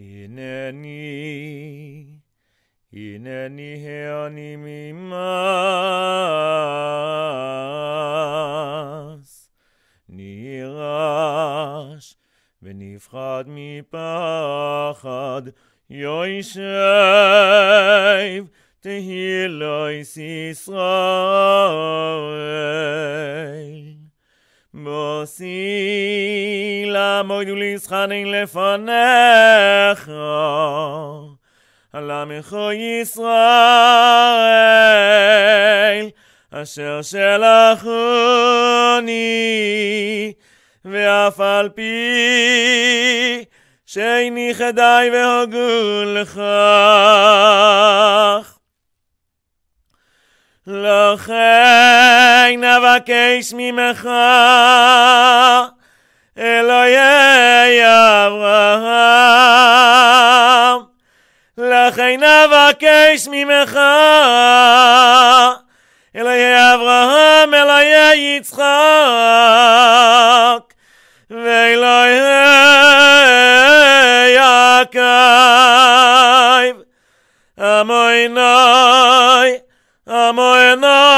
הנני, הנני העני ממס, נירש ונפחד מפחד, יוישב תהיה לו איס מוסי למויד ולסחנין לפניך, על עמכו ישראל, אשר שלחוני, ואף על פי שאיני חדאי והוגו לכך. לכן אבקש ממך, אלוהי אברהם. לכן אבקש ממך, אלוהי אברהם, אלוהי יצחק, ואלוהי יעקב. אמוינוי Amoena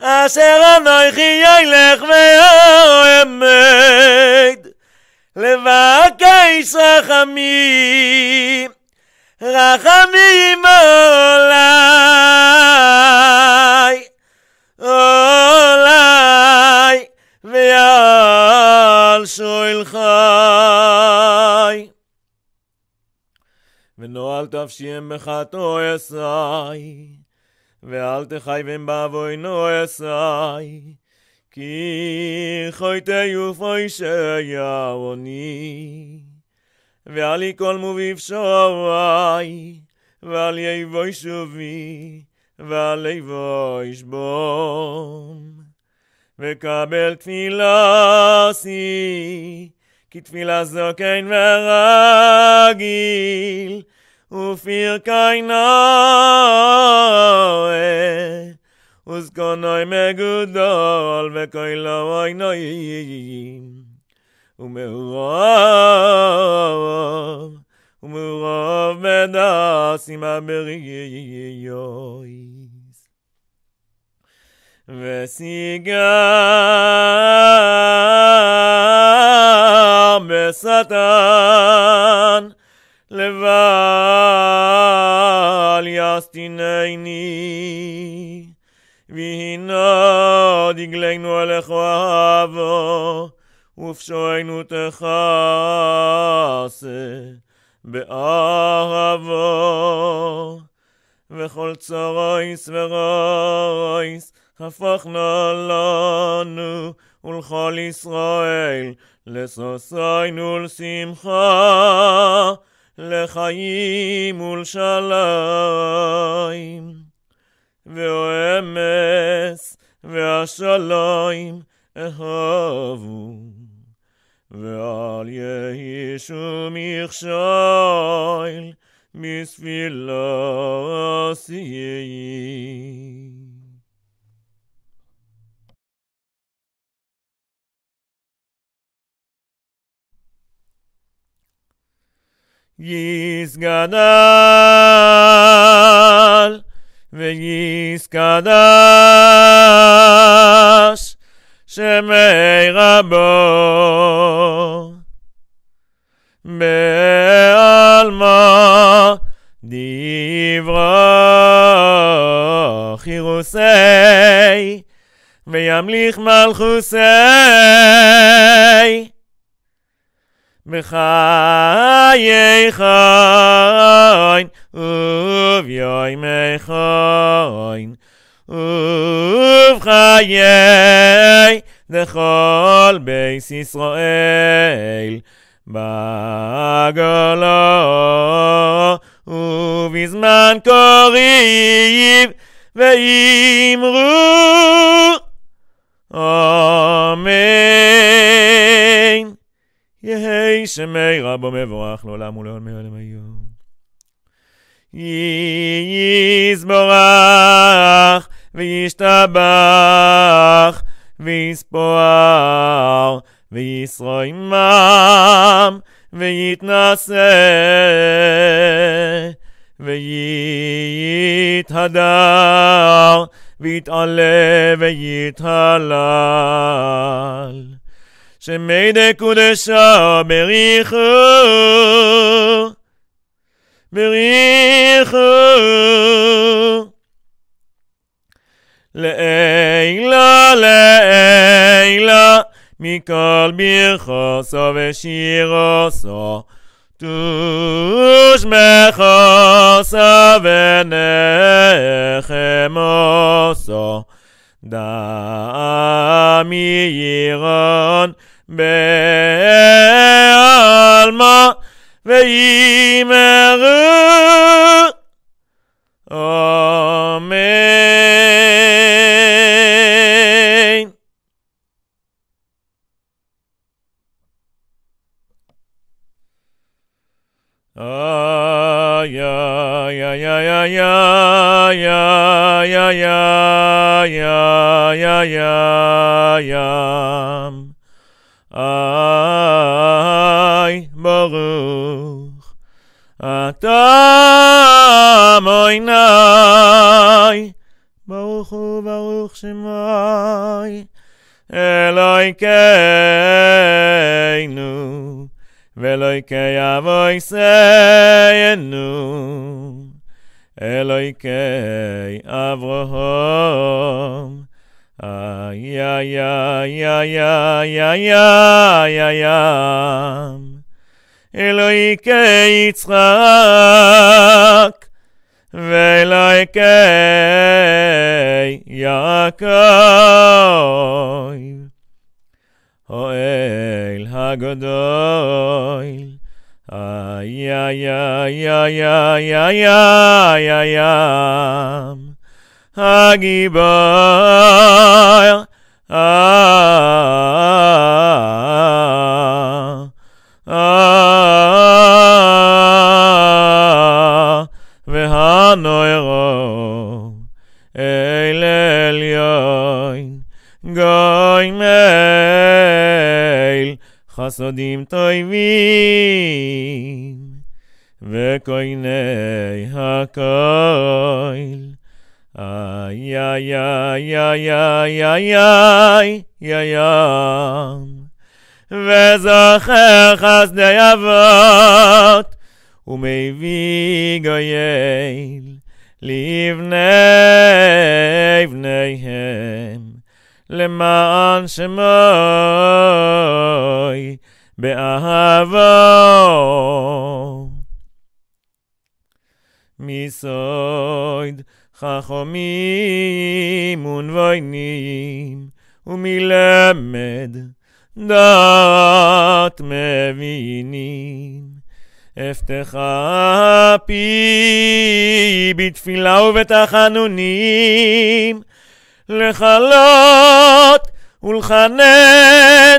אשר ענוי חיילך ועומד לבקש רחמים רחמים אולי אולי ויאל שואל חי ונועל תפשי אמך תואסי ואל תחייבם בבוי נועסי, כי חוי תיוף אוי שיעוני, ואל יקול מוביב שוואי, ואל יבוי שובי, ואל יבוי שבום. וקבל תפילה עשי, כי תפילה זו כן ורגיל, u fir kein ae us gonoy me gudol ve kein la vay noi וסיגר me לבל יסטינני. והנה דגלנו אליך אהבו, ופשוענו תכסה באהבו. וכל צרויס ורויס הפכנה לנו ולכל ישראל לששיינו ולשמחה. לחיים ולשליים. והאמס והשליים אהבו, ואל יהי שום מכשול מספילה לא עשיים. Yisgadal v'yiskadash shemei rabo Divro divrach Ve ve'yamlich malchusei וחיי חיין וביומי חיין ובחיי לכל בייס ישראל בגלו ובזמן קריב ואמרו אמן יהי שמי רבו מבורך לעולם ולעולם מעולם היום. יזבורך וישתבח ויספוער וישרו עמם ויתנשא ויתהדר ויתעלה ויתהלל שמיידה קודשה בריחו, בריחו. לעילה, לעילה, מכל ברכוסו ושירוסו, תושמחוסו ונחמוסו, דמי ירון, בעלמא וימרו אמן. איי איי איי איי איי איי איי איי איי איי אי ברוך אתה מויני ברוך הוא ברוך שמי אלוהי כאינו ואלוהי כאבוי סיינו אלוהי כאי אברהם אלוהי איי איי איי איי איי איי אלוהיקי יצחק ואלוהיקי יעקב, אוהל הגדול, איי איי איי איי איי איי הגיבור, והנוערו, אל אליון, גוי מיל, חסודים טויבים, וכוי נאי آی آی וזוכר חסדי אבות ומביא גויל לבני בניהם למען שמוי באהבו מסויד חכמים ונבוינים, ומלמד דעת מבינים. אפתחה פי בתפילה ובתחנונים, לכלות ולחנן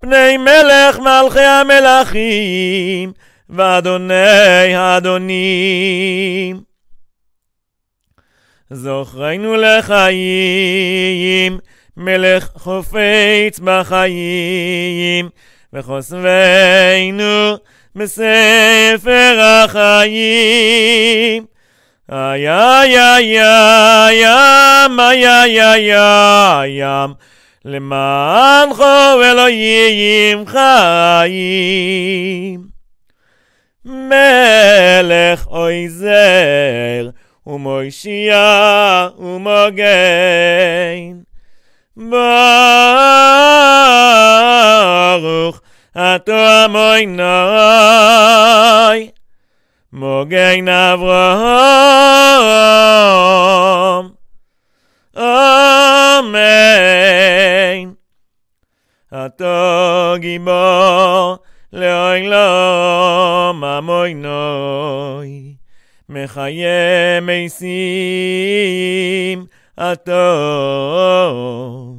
פני מלך מלכי המלכים ואדוני האדונים. זוכרנו לחיים, מלך חופץ בחיים, וחושפנו בספר החיים. איי איי איי ים, איי איי איי ים, למען חור אלוהים חיים. מלך עוזר ומוישיה ומגן. ברוך אתה מוינוי, מוגן אברהם. אמן. אתה גיבור לעולם המוינוי. מחיי מייסים הטוב,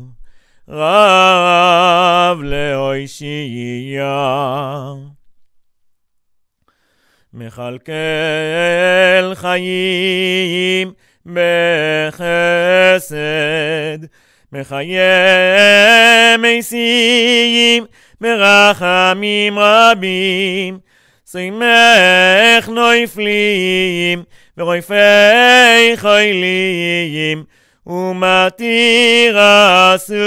רב לאוישייה. מכלכל חיים בחסד, מחיי מייסים ברחמים רבים, סיימך נויפליים, ורויפי חייליים ומתיר אסורים.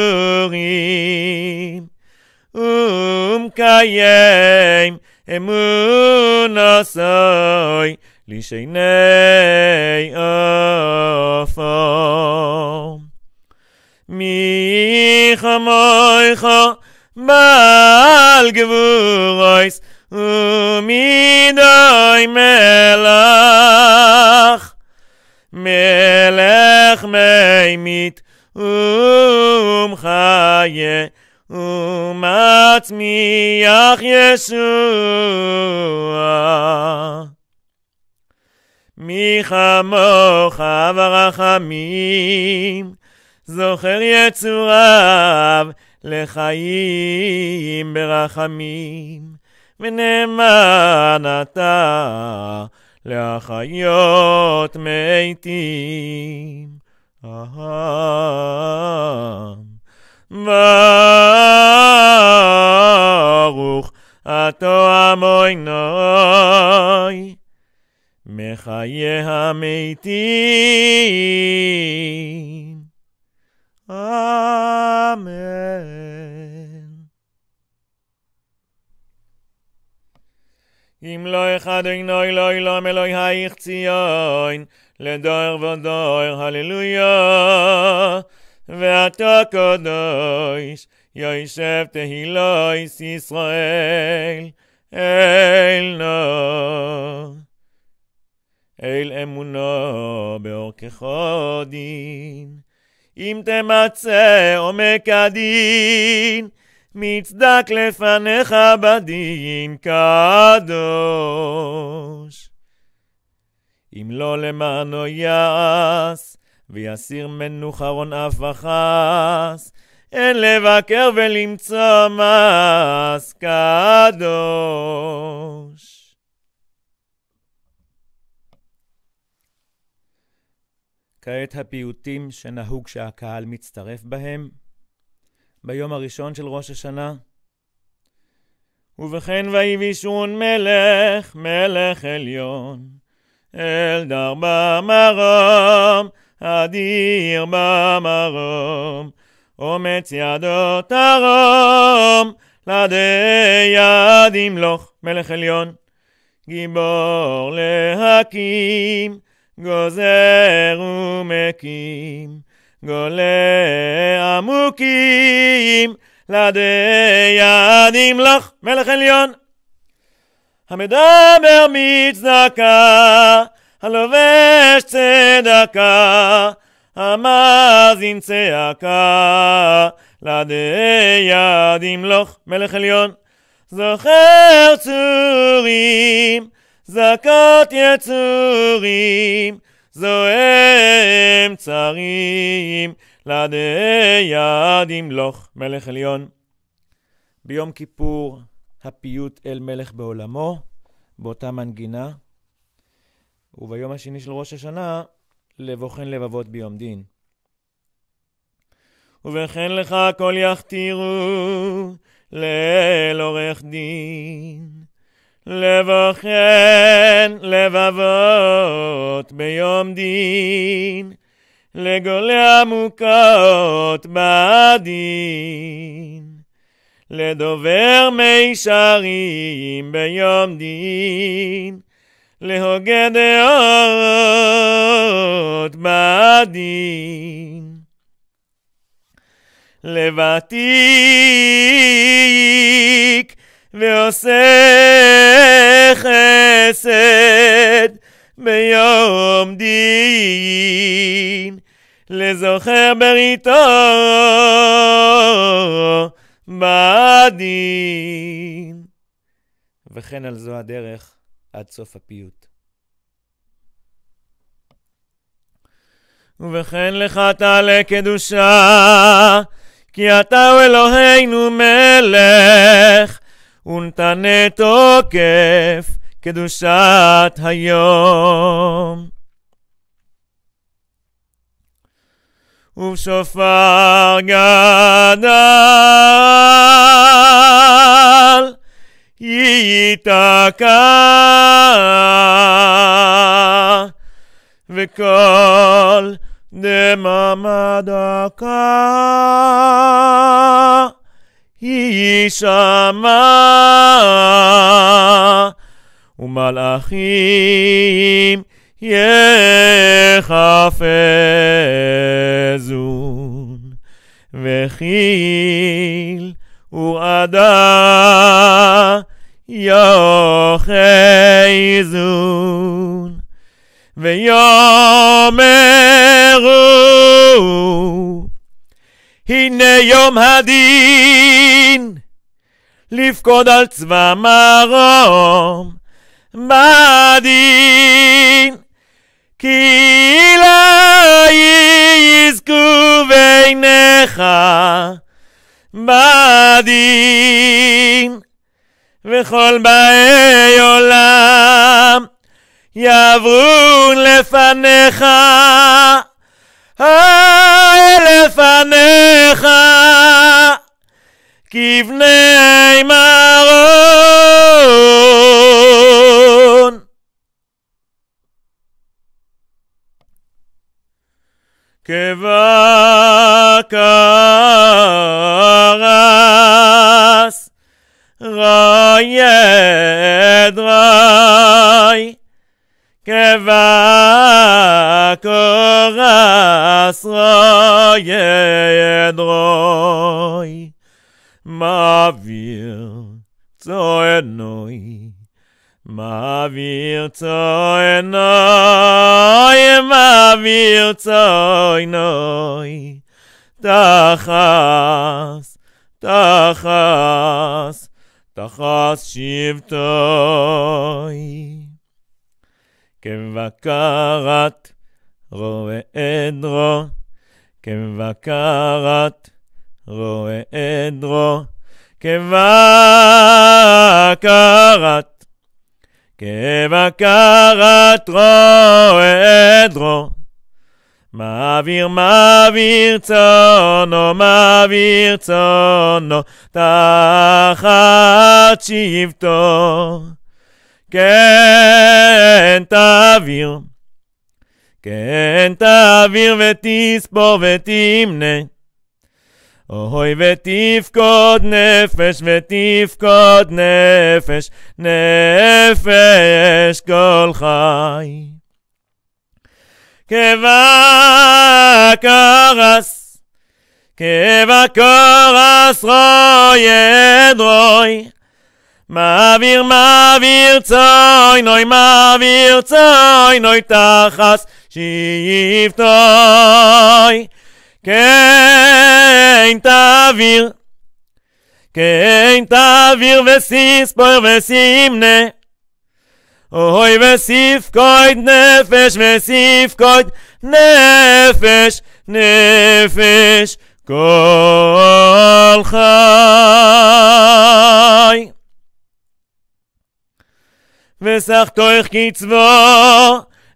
ומקיים אמון עשוי, לשני אופו. מי חמוך בעל גבורויס, ומדי מלך, מלך מימית ומחיה ומצמיח ישוע. מי כמוך ורחמים, זוכר יצוריו לחיים ברחמים. μην έμαναν τα λαχαיות μεητοί αμ βάρουχ ατώ αμόινοι μεχαίια אם לא אחד לא אינו אלוהי אלוהם אלוהיך ציון, לדור ודור הללויה. ואתה קדוש, יושב תהילויס ישראל, אל נא. אל אמונו באורכך דין, אם תמצא עומק הדין, מצדק לפניך בדין קדוש. אם לא למענו יעש, ויסיר מנוח ארון אף וחס, אין לבקר ולמצוא מס קדוש. כעת הפיוטים שנהוג שהקהל מצטרף בהם ביום הראשון של ראש השנה. ובכן ויבישון מלך, מלך עליון, אל דר במרום, אדיר במרום, אומץ ידו תרום, לדי יד ימלוך, מלך עליון. גיבור להקים, גוזר ומקים. גולה עמוקים לדיינים לך, מלך עליון. המדבר מצדקה, הלובש צדקה, המאזין צעקה, לדיינים ימלוך, מלך עליון. זוכר צורים, זכות יצורים, זועם צרים, לדייד ימלוך מלך עליון. ביום כיפור הפיוט אל מלך בעולמו, באותה מנגינה, וביום השני של ראש השנה, לבוחן לבבות ביום דין. ובכן לך כל יכתירו לאל עורך דין. לבחן לבבות ביום דין, לגולה עמוקות בדין, לדובר מישרים ביום דין, להוגה דעות בדין. לבתיק ועושה חסד ביום דין, לזוכר בריתו בדין. וכן על זו הדרך עד סוף הפיוט. ובכן לך תעלה קדושה, כי אתה הוא אלוהינו מלך, ונתנה תוקף קדושת היום. ובשופר גדל ייתקע וכל דממה דקה יישמע, ומלאכים יחפזון, וחיל ורעדה יאחזון, ויאמרו הנה יום הדין, לפקוד על צבא מרום, בדין, כי לא יזכו בעיניך, בדין, וכל באי עולם יעברו לפניך. לפניך כבני מרון. כבקרס רייד רי keva koras roye droy ma vil to enoy ma vil to enoy ma vil to enoy tachas tachas tachas shivtoy כמבקרת רואה עדרו, כמבקרת רואה עדרו, כמבקרת כבקרת רואה עדרו. מעביר מעביר צאנו, מעביר צאנו, תחת שבטו. כן תעביר. כן תעביר ותספור ותמנה. אוי ותפקוד נפש ותפקוד נפש, נפש כל חי. כבקרס, כבקרס רוי עד רוי. מאוויר מאוויר צוי נוי מאוויר צוי נוי תחס שיפטוי כן תאוויר כן תאוויר וסיס פויר וסימנה אוי וסיף קויד נפש וסיף קויד נפש נפש כל חי וסחתו איך קצבו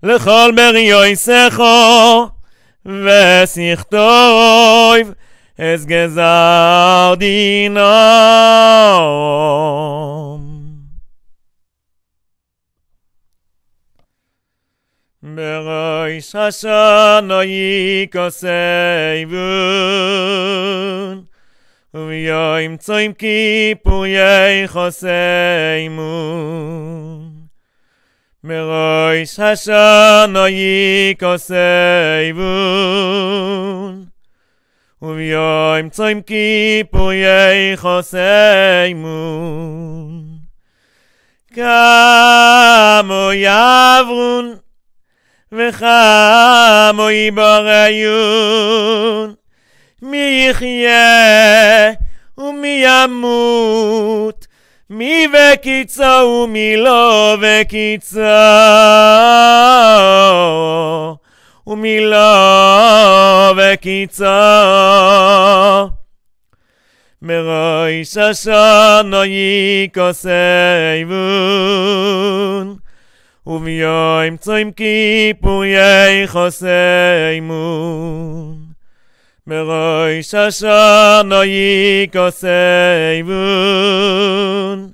לכל בריאו איסךו וסחתו איז גזר דינאום. בראש השנו יקוסי בון ויועם צוים כיפוי חוסי מון וראש השון אוי כוסי וון, וביום צוי מקיפוי חוסי מון. כאמו יברון, וכאמו ייבוריון, מי יחיה ומי ימות, מי וקיצו ומי לא וקיצו ומי לא וקיצו מראש השנו ייקוסייבון וביום צוים כיפור יחוסיימון ברוי ששו נוי כוסי מון,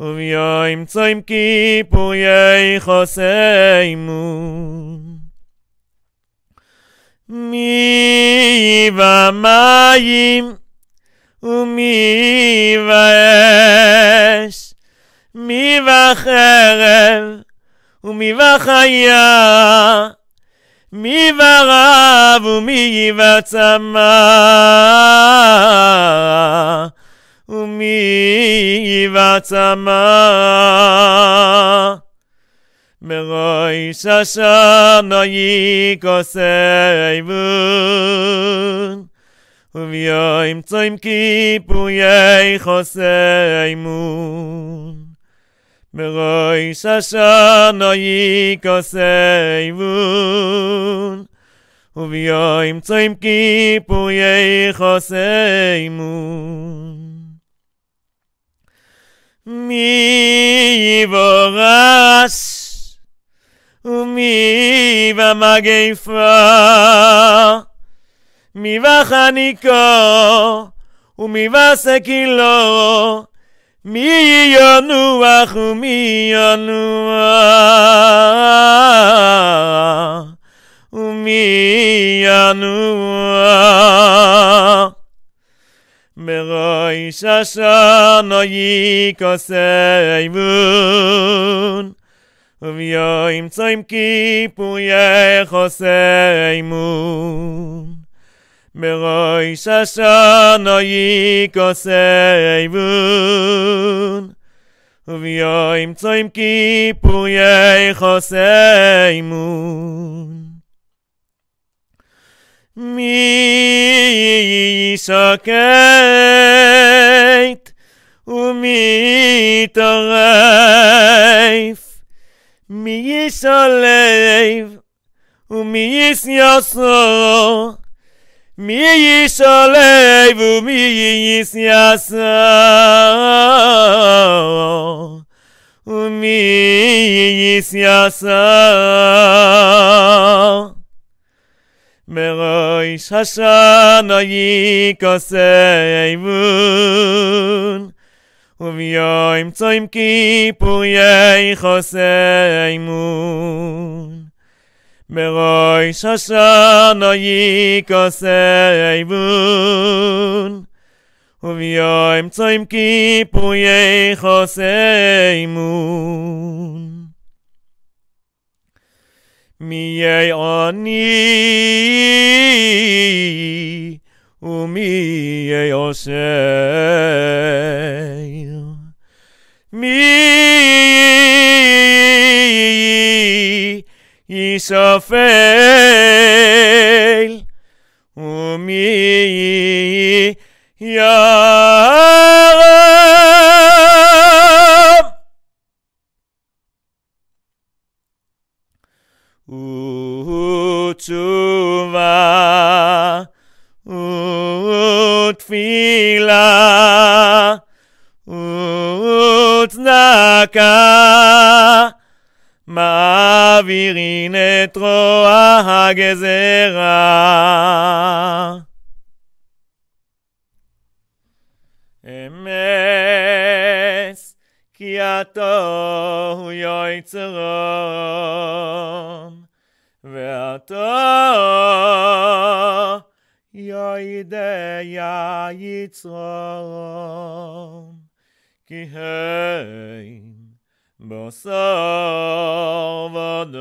וביו ימצואים כיפורי חוסי מון. מי ומים ומי ואש, מי וחרב ומי וחיה, מי ורב ומי יבצמה ומי יבצמה מרוי ששנו יקוסייבו וביום צוים כיפויי חוסי ורוי ששאר נוי כוסי וון, וביוא ימצרים כיפוי איך עושי מון. מי יבורש ומי יבא מגפה, מי וחניקו ומי וסקילו, מי ינוח ומי ינוח ומי ינוח בראש השן הוי מון ויו ימצאים כיפוי חוסי מון ביראי ששאנאי כוסי עיוון, וביאו ימצואים כיפורי חוסי עיוון. מי שקט ומי תורף, מי שולב ומי סיוסרו, מי yish o le i vum i yish yash o vum i yish yash Meroi shashana yikosei vun Uvioim tzoim kipu yeichosei mun Mi yei ומי U mi Isafel Umi Yarab Utsuva Utfila Utsnakah מעבירין את רואה הגזרה. אמס, כי עתו הוא יויצרון, ואתו יוידי היצרון, כי הם בוסר ודם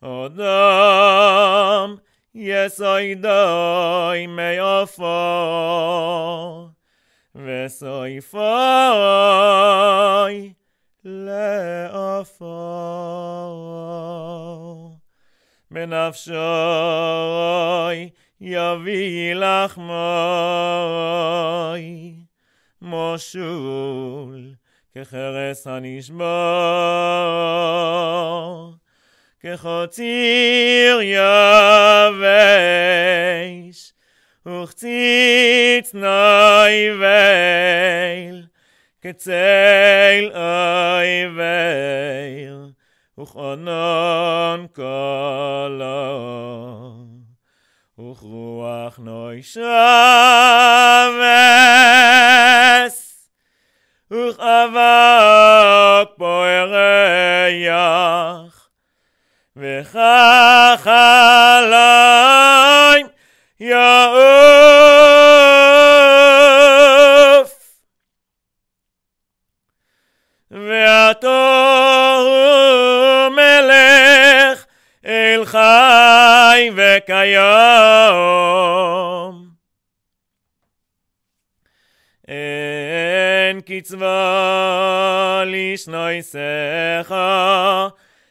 אדם יסוידוי מיופו וסויפוי לאופו בנפשוי יביא לחמוי מושול כחרס הנשבור, כחוציר יבש, וחציץ נויבל, כצל עויבר, וכעונן כל ורוח נוי שמס, וכאבק בו ירח, וכך עליו ein וקיום. אין קצבה לשנוי שכה,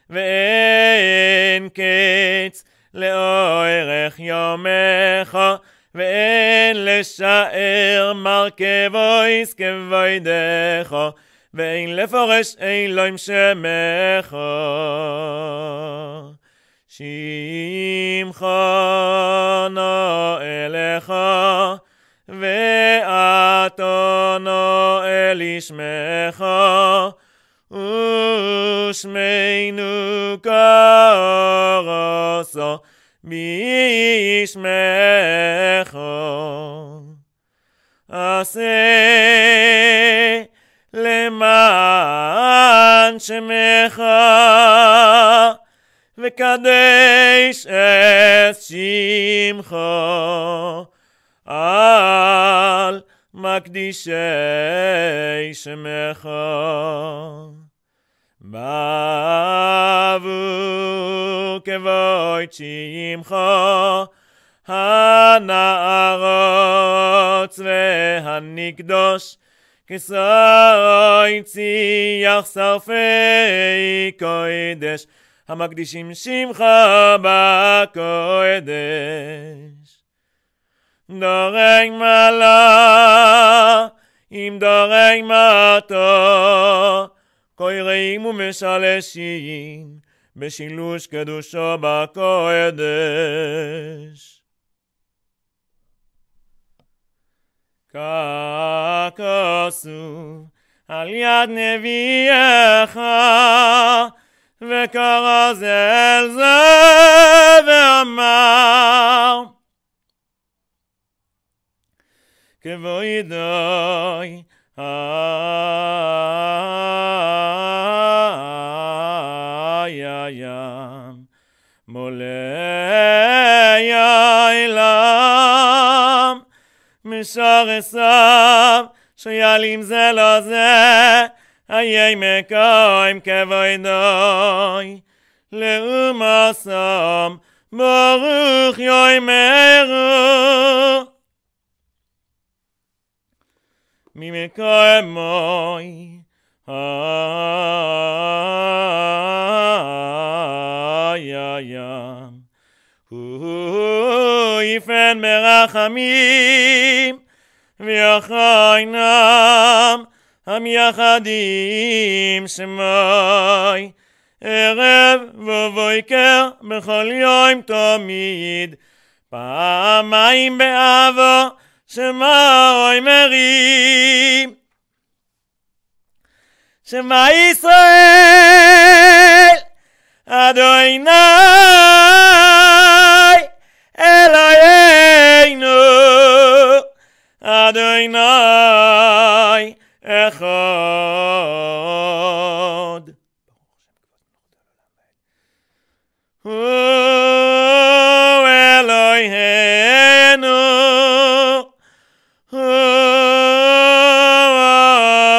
ואין קץ לאורך יומך, ואין לשער מר כבויס כבוידך, ואין לפורש אלוהים שמך. שמך נא אליך, ואתה נא אל ישמך, ושמנו כרסו בישמך. עשה למען שמך, kadesh es simcha al makdishei shemecha bavu kevoy chimcha הנערות והנקדוש, כסרוי ציח שרפי קוידש, המקדישים שמחה בקודש. דורי מעלה, עם דורי מעטו, קוירים ומשלשים, בשילוש קדושו בקודש. ככסוף על יד נביאך וקרא זה אל זה ואמר כבואי דוי איי מולי עשיו שיעלים זה לא זה ай ай мека им кавай най лемасам марх йай мера ми мека מוי איי איי יא הו יפן מרחמים ויחיינם המייחדים עם שמי. ערב ובויקר בכל יום תמיד, פעמיים באבו שמי מרים. שמע ישראל, אדוני אלוהינו, אדוני אחד. הוא אלוהינו, הוא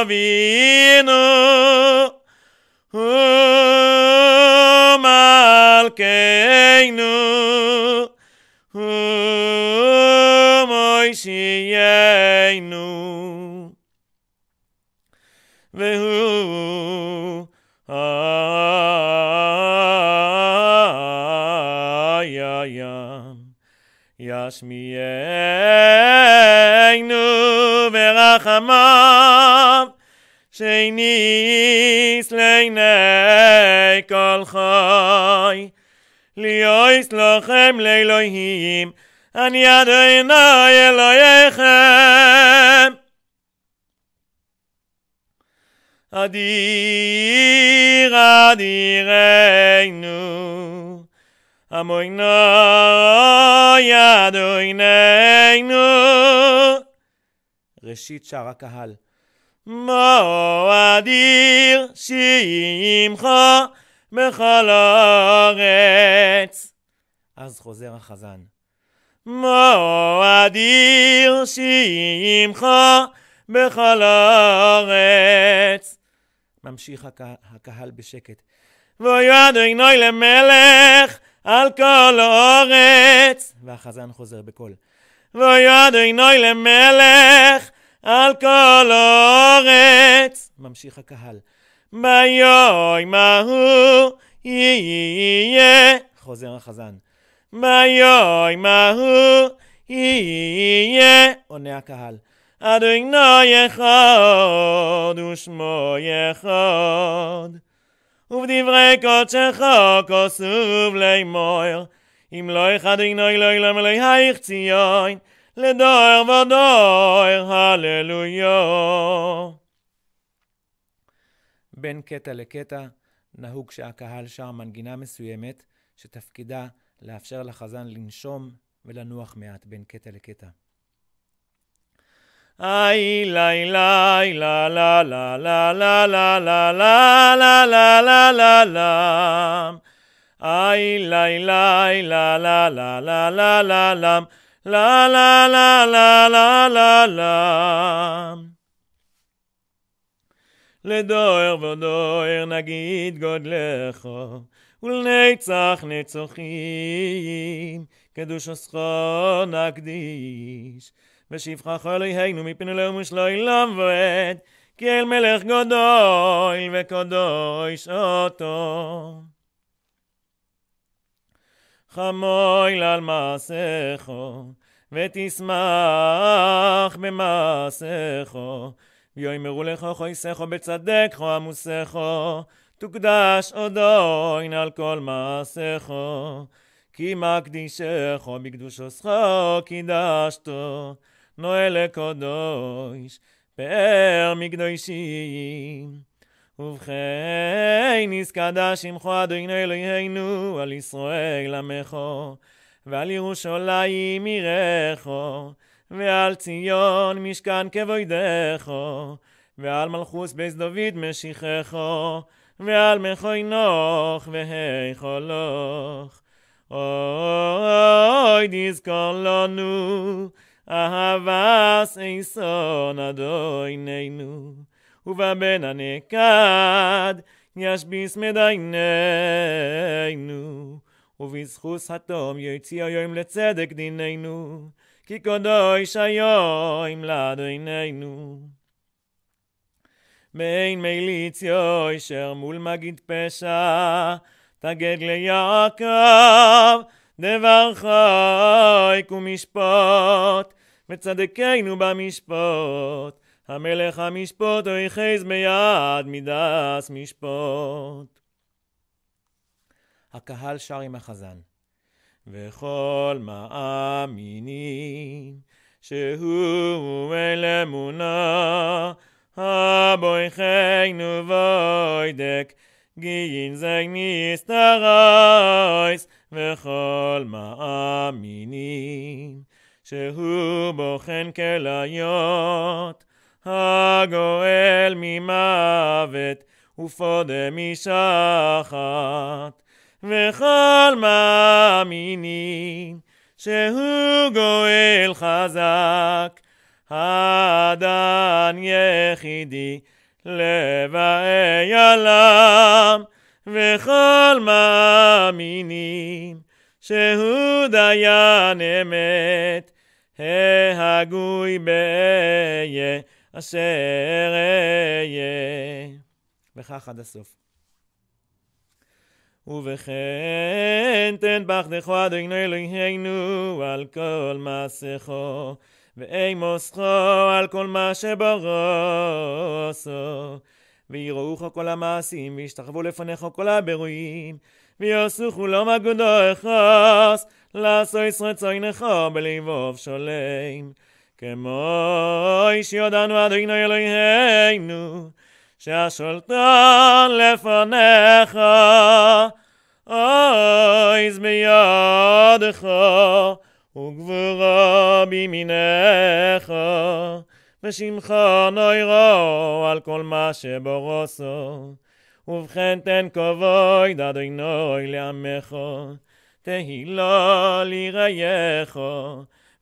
אבינו, הוא מלכנו, הוא מוישיינו. שמיינו ורחמם שאיניס ליני כל חי ליאוי לכם לילוהים אני אדר עיני אלוהיכם אדיר אדיר המוינו יד עויננו. ראשית שר הקהל. מו אדיר שימך בכל ארץ. אז חוזר החזן. מו אדיר שימך בכל ארץ. ממשיך הקה, הקהל בשקט. ויועד עינוי למלך על כל אורץ. והחזן חוזר בקול. ויד עינוי למלך על כל אורץ. ממשיך הקהל. ביום מהו יהיה. חוזר החזן. ביום מהו יהיה. עונה הקהל. אדוני אחד ושמו אחד. ובדברי קודשך כוסוב לאמור. אם לא אחד עינוי לא אילם אלוהיך ציון, לדור ודור, הללויו. בין קטע לקטע נהוג שהקהל שר מנגינה מסוימת, שתפקידה לאפשר לחזן לנשום ולנוח מעט בין קטע לקטע. איי לי לי לה לה לה לה לה לה לה לה לה לה לה לה לה איי לי לי לה לה לה לה לה לה לה לה לה לה לה לה לה לה לדוהר ודוהר נגיד גודלך ולנצח נצוחים קדוש הסכון נקדיש ושפחך אלוהינו מפני לאום ושלילם לא ועד, כי אל מלך גדול וקדוש אותו. חמויל על מעשךו, ותשמח במעשךו, ויאמרו לך חויסךו בצדקו עמוסךו, תוקדש עודוין על כל מעשךו, כי מקדישך בקדושו שכו קידשתו. נועל קודש, פאר מקדושים. ובכן נזכדה שמחו אדוני אלוהינו על ישראל עמכו, ועל ירושלים עירךו, ועל ציון משכן כבוידךו, ועל מלכוס בית דוד משיחךו, ועל מכוי נוח והיכו אוי, נזכור לנו, אהבס איסון אדונינו, ובבן הנקד ישביס מדיינינו, ובזכוס התום יוציא היום לצדק דיננו, כי קודש היום לאדונינו. מעין מיליציו יוישר מול מגיד פשע, תגד ליעקב, דבר חייק ומשפט, וצדקנו במשפט, המלך המשפט או יחז ביד מדס משפט. הקהל שר עם החזן. וכל מאמינים שהוא אל אמונה, הבויכנו חיינו גיין זג נסתרייס, וכל מאמינים, שהוא בוחן כליות, הגואל ממוות, ופודה משחת, וכל מאמינים, שהוא גואל חזק, האדן יחידי, לבאי עולם וכל מאמינים שהוא דיין אמת, ההגוי באיה אשר אהיה. וכך עד הסוף. ובכן תן בך דכו אדוני אלוהינו על כל מסכו ואי מוסכו על כל מה שברוסו. ויראוך כל המעשים, וישתחוו לפניך כל הבירואים, ויוסוכו לו לא מגודו אחוס, לעשו לעשויס נכו בלבוב שולם. כמו איש יודענו אדינו אלוהינו, שהשולטון לפניך, אוי, בידך. וגבורה בימינך, ושמך נוירו על כל מה שבורוסו. ובכן תן כבוד אדוני לעמך, תהילו ליראייך,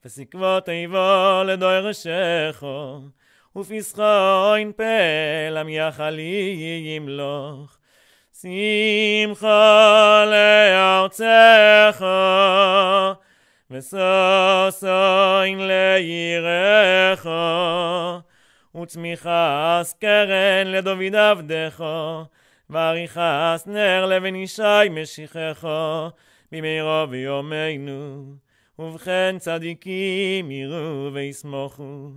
וסקבות איבו לדורשך, ופסחו אין פה למייך ימלוך. שמחה לארצך וסוס אין לירך וצמיחס קרן לדוד עבדך ועריכס נר לבן ישי משיחך בימי רוב ובכן צדיקים יראו ויסמוכו,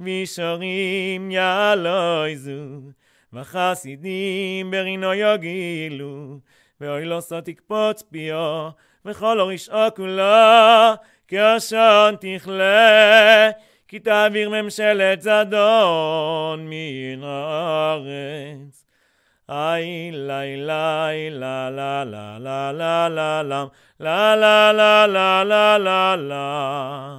וישורים יעלו איזו וחסידים ברינו יוגילו ואוי לא סוד תקפוץ פיו וכל רשעו כולו, כי עשן תכלה, כי תעביר ממשלת זדון מן הארץ. איי, לי, לי, לה, לה, לה, לה, לה, לה, לה, לה, לה, לה, לה, לה, לה, לה.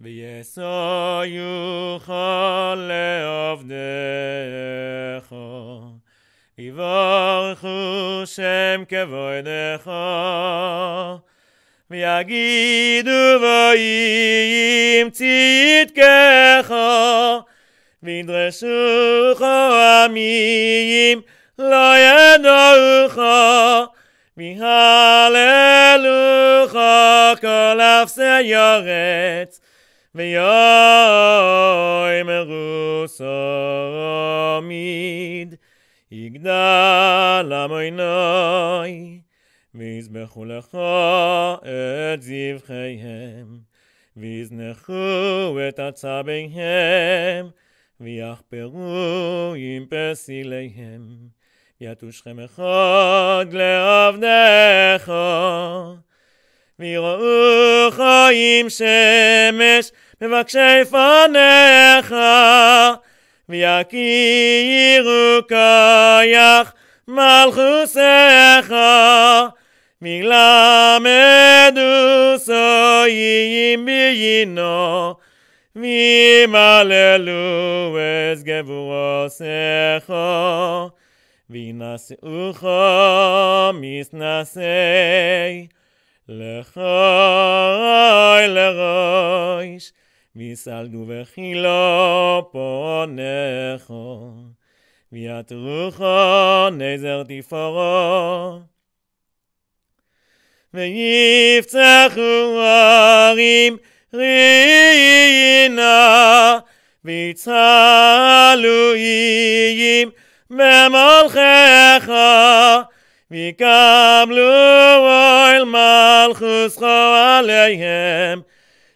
ויסו יוכל לעובדך. יברכו שם כבודך, ויגידו בואים צדקך, וידרשו חועמים לא ידעוך, ויהללוך כל אף סיורץ, ויאמרו סורו מיד. יגדל עמוינוי, ויזבחו לך את זבחיהם, ויזנחו את עצביהם ויחפרו עם פסיליהם. יתושכם אחד לאבדך, ויראו חיים שמש, מבקשי פניך, ויקירו כיח מלכוסך מלמדו סויים בינו וימללו אס גבורו סך וינסו חמיס נסי לחוי לראש ויסלדו וחילו לא פונחו, ויתרוכו נזר תפארו. ויפצחו ערים רינה, ויצהלו איים במולכך, ויקבלו אוהל מלכוסכו עליהם.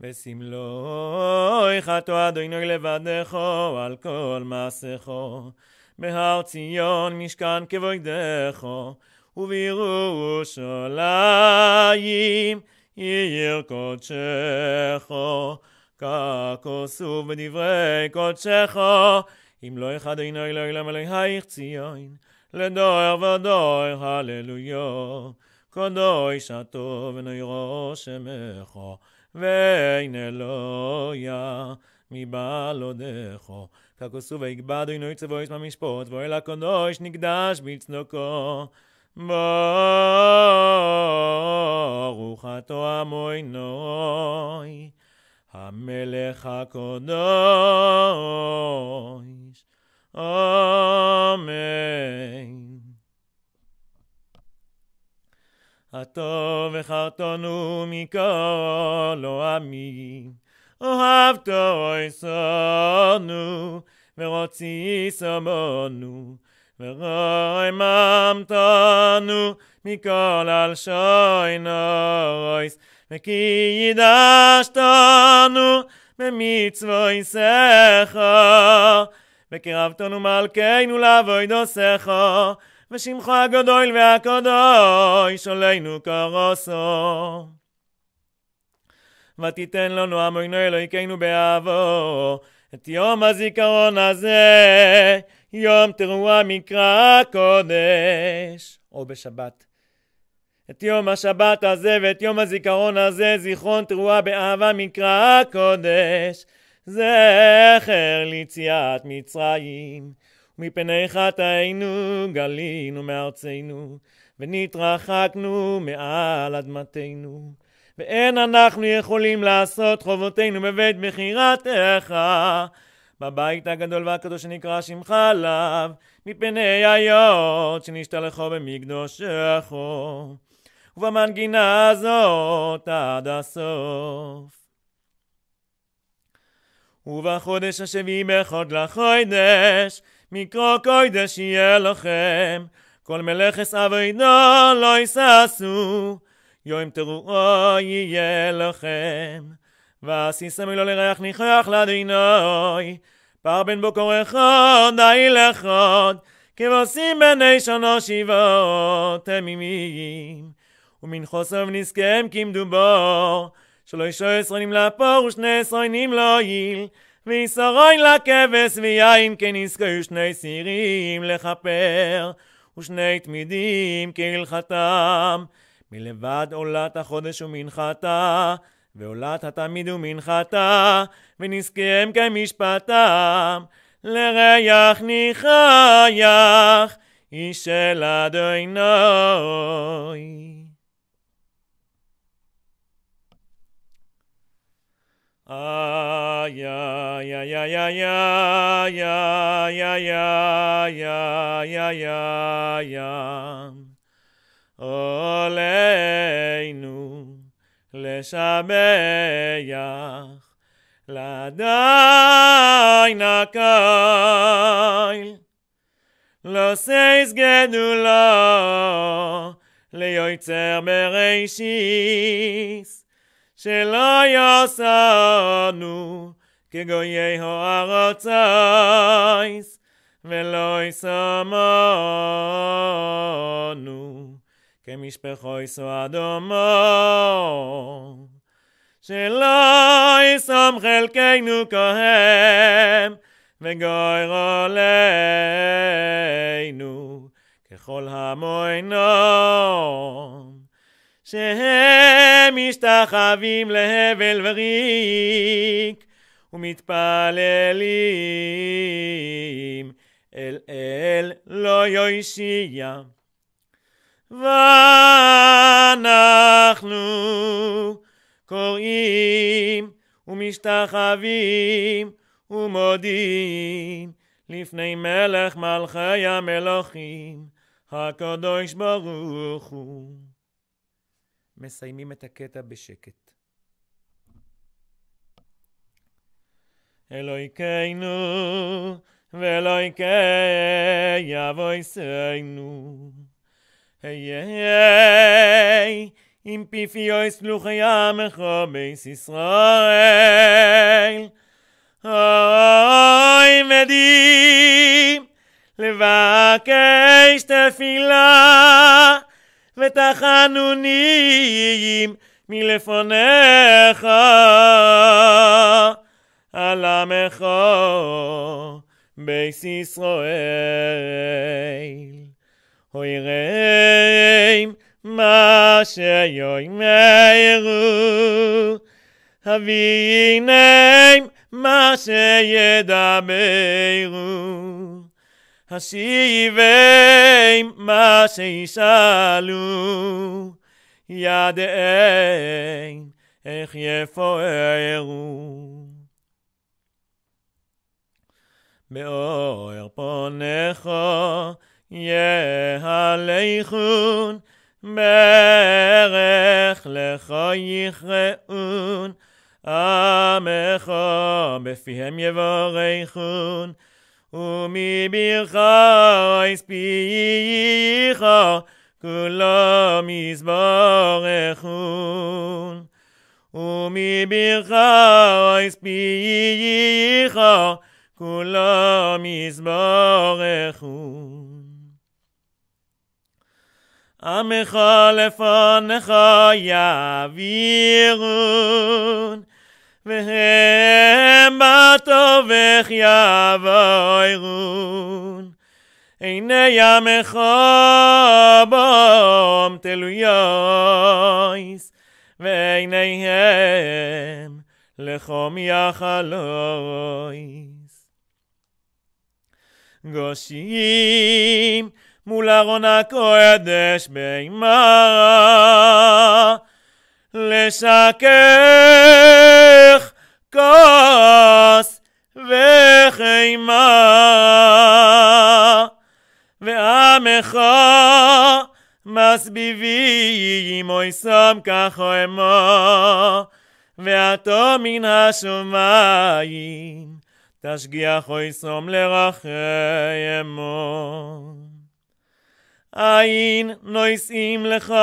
ושמלוי חטא אדוני לבדךו על כל מעשךו. בהר ציון משכן כבוידךו, ובירושלים עיר קודשךו. ככוסו בדברי קודשךו, אם לא אחד אינו אלוהי למה אלוהיך ציון, לדויר ודויר הללויו. קודש עתו ונוירו שמךו. ואין אלוהיה לא מבעל עודךו. ככוסו ויגבדו עינוי צבו ישמע משפוט, ואוהל הקדוש נקדש בצדוקו. ברוך אתה המוינוי, המלך הקדוש. אמן. הטוב וחרטונו מכל עמים. אוהב תוי סונו, ורוצי סבונו, ורוי ממתונו, מכל על שוי נויס, וכי במצווי סכו, וקרבתונו מלכנו לבוי דו ושמחו הגדול והקדוש עלינו קרוסו. ותיתן לנו עמנו אלוהיכנו באהבו את יום הזיכרון הזה, יום תרועה מקרא הקודש, או בשבת. את יום השבת הזה ואת יום הזיכרון הזה, זיכרון תרועה באהבה מקרא הקודש, זכר ליציאת מצרים. מפני חטאינו גלינו מארצנו, ונתרחקנו מעל אדמתנו. ואין אנחנו יכולים לעשות חובותינו בבית בחירתך. בבית הגדול והקדוש שנקרא שמך עליו, מפני היות שנשתלחו במקדושך. ובמנגינה הזאת עד הסוף. ובחודש השביעי בחוד לחודש, מקרא קודש יהיה לכם, כל מלאכס אבינו לא יששו, יום תרועו יהיה לכם. ועשיסם אלו לא לריח ניחח לאדינוי, פר בן בוקור אחד, די לכוד, כבשים בני שונו שבעות תמימים. ומן חוסר ונזקיהם כמדובור, שלא עשרונים לפור ושני עשרונים לא יהיה. ויסרון לכבש ויין כנזכו כן שני סירים לכפר, ושני תמידים כהלכתם. מלבד עולת החודש ומנחתה, ועולת התמיד ומנחתה, ונזקיהם כמשפטם. לריח ניחייך, איש של אדוני. Ah, ya, ya, ya, ya, ya, ya, ya, ya, ya, ya, ya, ya. Oleinu lesameach ladain akail. Lo seis genulo leyoitzer bereishis. שלא יעשנו כגויי הארצייס, ולא יסמנו כמשפחו יסו אדומו. שלא יסום חלקנו כהם, וגוי רולנו ככל המוינום. שהם משתחווים להבל וריק ומתפללים אל אל לא יוישיע. ואנחנו קוראים ומשתחווים ומודים לפני מלך מלכי המלכים הקדוש ברוך הוא. מסיימים את הקטע בשקט. אלוהיכנו ואלוהיכי יבוא ישראלנו. היי אם פיפיו יסלוחי עמך בייס ישראל. אוי מדי לבקש תפילה ותחנונים מלפונך על עמךו בייס ישראל. הוי ראים מה שיואי מהירו, הביא עיניים מה שידברו. עשיבי מה שישאלו ידעי איך יפוארו. באור פונכו יהל איכון, מרך לכו עמך בפיהם יבור איכון, ומי בירכה אספיך, כולו מזבורך הוא. ומי בירכה אספיך, כולו מזבורך הוא. עמך לפניך יעבירון, והם בתווך יבוירון. הנה ים החבום תלויוס, ואיניהם לחום יחלויס. גושים מול ארון הקודש בימה, לשכך כוס וחימה ועמך מסביבי אם הוא יסום כך הוא אמו ואתו מן השומיים תשגיח הוא יסום לרחי אמו עין נויסים לך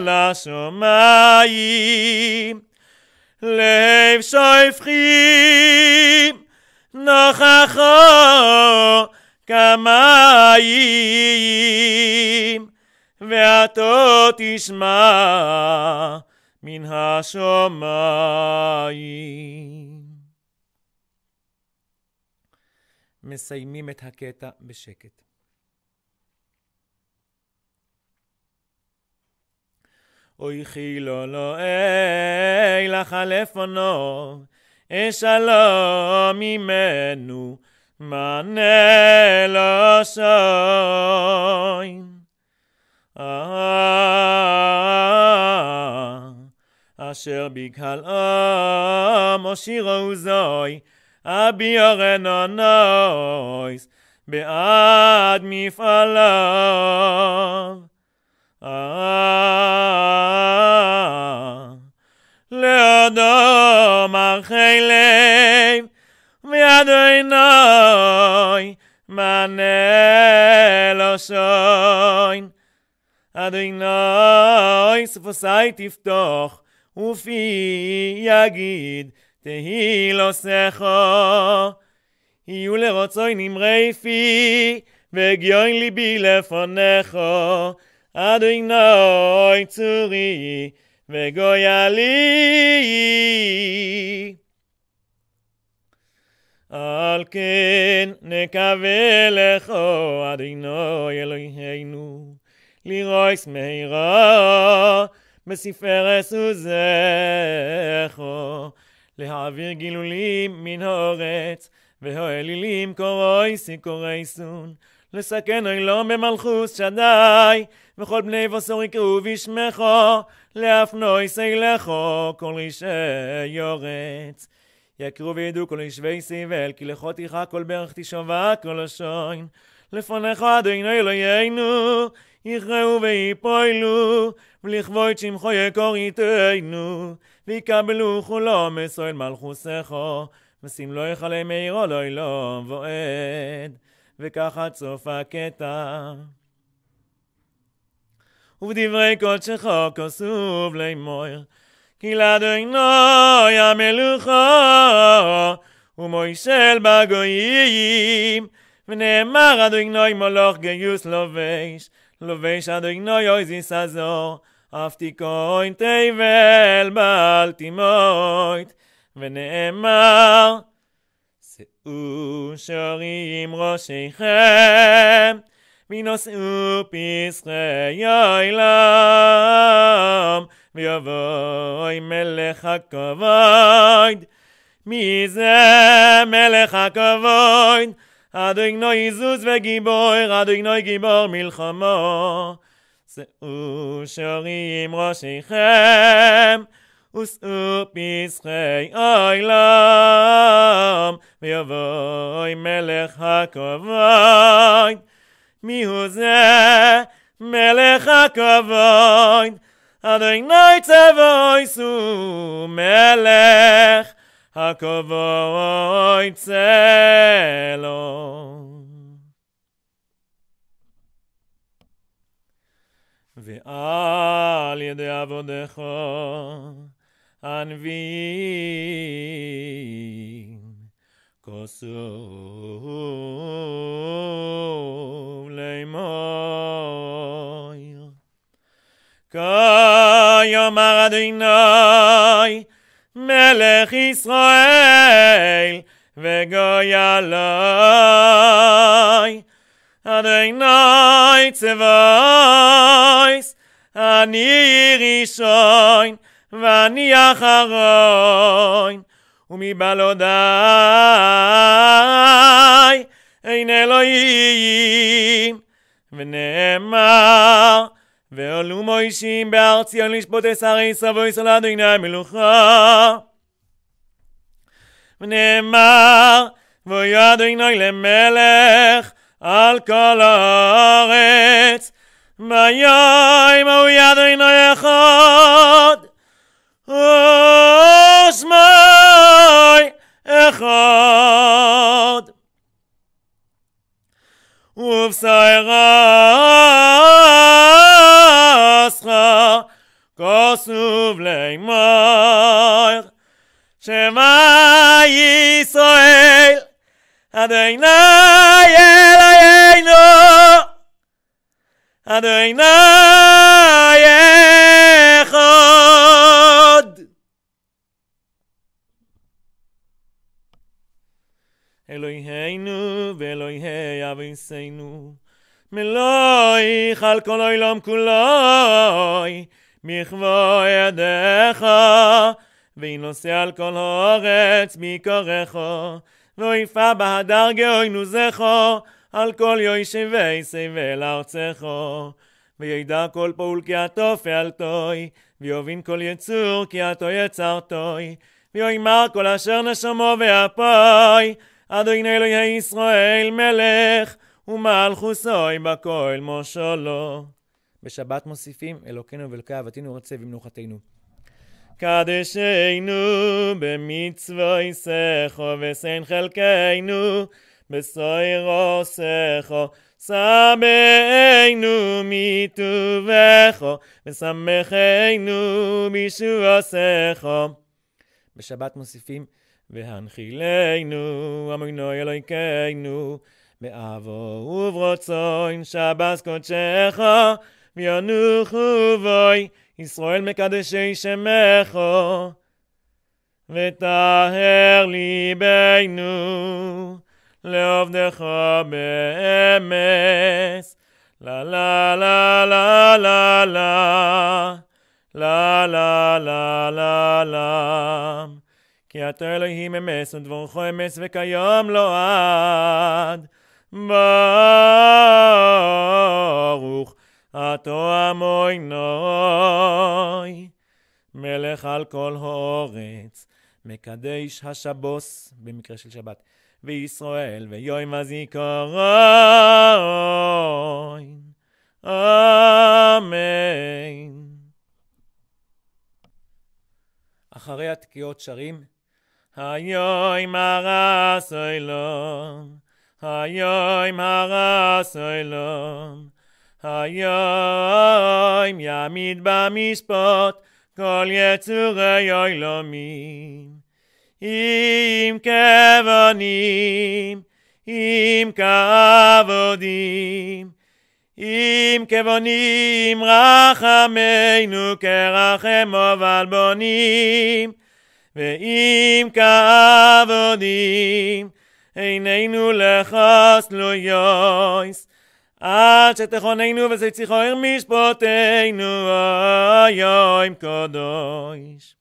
לשמיים. לב שופכים נוכחו כמים, ואתו תשמע מן השמיים. מסיימים את הקטע בשקט. אוי חילו לו אי לך לפונו, אשלום ממנו, מענה לו לא שוי. אה, אשר בגהלו מושירו זוי, אורנו נויס, בעד מפעליו. אה, לאדום החלב מיד עינוי מענה לו שוין אדינוי תפתוח ופי יגיד תהי לו שכו יהיו לרצוי נמרי פי והגיון ליבי אדוני צורי וגוילי. על כן נקווה לך, אדוני אלוהינו, לירויס מהירה בספר סוזכו, להעביר גילולים מן האורץ, והאלילים קורויסי קוריסון, לסכן אלום במלכוס שדי, וכל בני בשור יקראו וישמחו, לאפנו יסילכו, כל רישי יורץ. יקראו וידעו כל ישבי סבל, כי לכו תיכה כל ברך תשובה כל לשון. לפניך אדינו אלוהינו, יכרעו ויפועלו, ולכבוד שמחו יקור איתנו, ויקבלו חולום ישראל מלכוסך, ושמלו לא יחלה מאירו לא אלוה ועד. וככה צוף הקטע. ובדברי दे ब्रैन कन्ट छख कसुव ले मोयर कि ला दे नॉय एमेलखो उ मोइसल बा לובש व ने मारा दे नॉय मो लर गे युस लवेंज लवेंज आ दे नॉय युस vinos upis yailam vayavoy מלך kavod מי ze מלך kavod adoy noy zus vegiboy adoy noy gibor milkhama סעו u shorim roshikhem us upis yailam vayavoy melekh kavod mi hoze melekh kavoin adoy noyze voy su melech kavoin tselo ve al yede avodekh an vi kosum leimoy kayo maradinoy melech israel vegoy aloy adinoy tzevoyz ani rishoyn vani acharoyn ומבלו די, אין אלוהים, ונאמר, ועלו מוישים בהר ציון לשפוט את שרי סבוי סולד עיני המלוכה. ונאמר, ויהיה אדוני למלך על כל הארץ, ויום ההוא יהיה אדוני אחד. אוסמן echad. Uvsairascha kosuv leimoir Shema Yisrael Adonai Eloheinu Adonai Echad ישנו. מלואיך על כל העולם כולוי, מכבו ידיך, ואין נוסע על כל אורץ מכורך, ואיפה בהדר גאוינו זכו, על כל יוישבי סבל ארצך. וידע כל פעול כי התופה על תוי, ויובין כל יצור כי התו יצר תוי, ויאמר כל אשר נשמו ואפוי, אדוני אלוהי ישראל מלך, ומלכוסוי בכל מושלו. בשבת מוסיפים אלוקינו ואלוקי אבתינו רצה במנוחתנו. קדשנו במצווי סכו ושאין חלקנו בסוירו סכו סמנו מטובךו וסמכנו בישועו סכו בשבת מוסיפים והנחילנו אמנו אלוהינו מאבו וברצון שבת קודשך מינוחו וי ישראל מקדשי שמך ותהר ליבנו בינו באמס. דחא במס לא לא לא לא לא לא לא לא לא לא לא לא כי אתה אלוהים אמס ודבורכו אמס וכיום לא עד. ברוך אתו המוינוי. מלך על כל האורץ, מקדש השבוס, במקרה של שבת, וישראל ויום הזיכרון. אמן. אחרי התקיעות שרים היוי מרס עולם, היוי מרס עולם, היוי יעמיד במשפט כל יצורי עולמים. אם כבונים, אם כעבודים, אם כבונים רחמנו כרחם ובלבונים. בונים, ואם כעבודים, איננו לחס לו יויס, עד שתכוננו וזה ציחו הר משפוטנו, היום קודוש.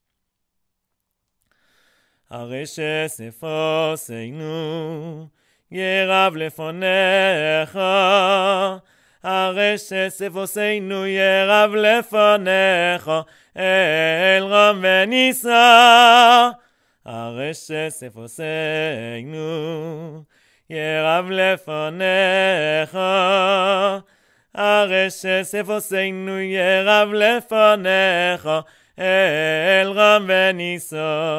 הרי שספוס אינו, ירב לפונך, הרי שסבוסינו ירב לפניך, אל רם ונישא. הרי שסבוסינו ירב לפניך, הרי שסבוסינו ירב לפניך, אל רם ונישא.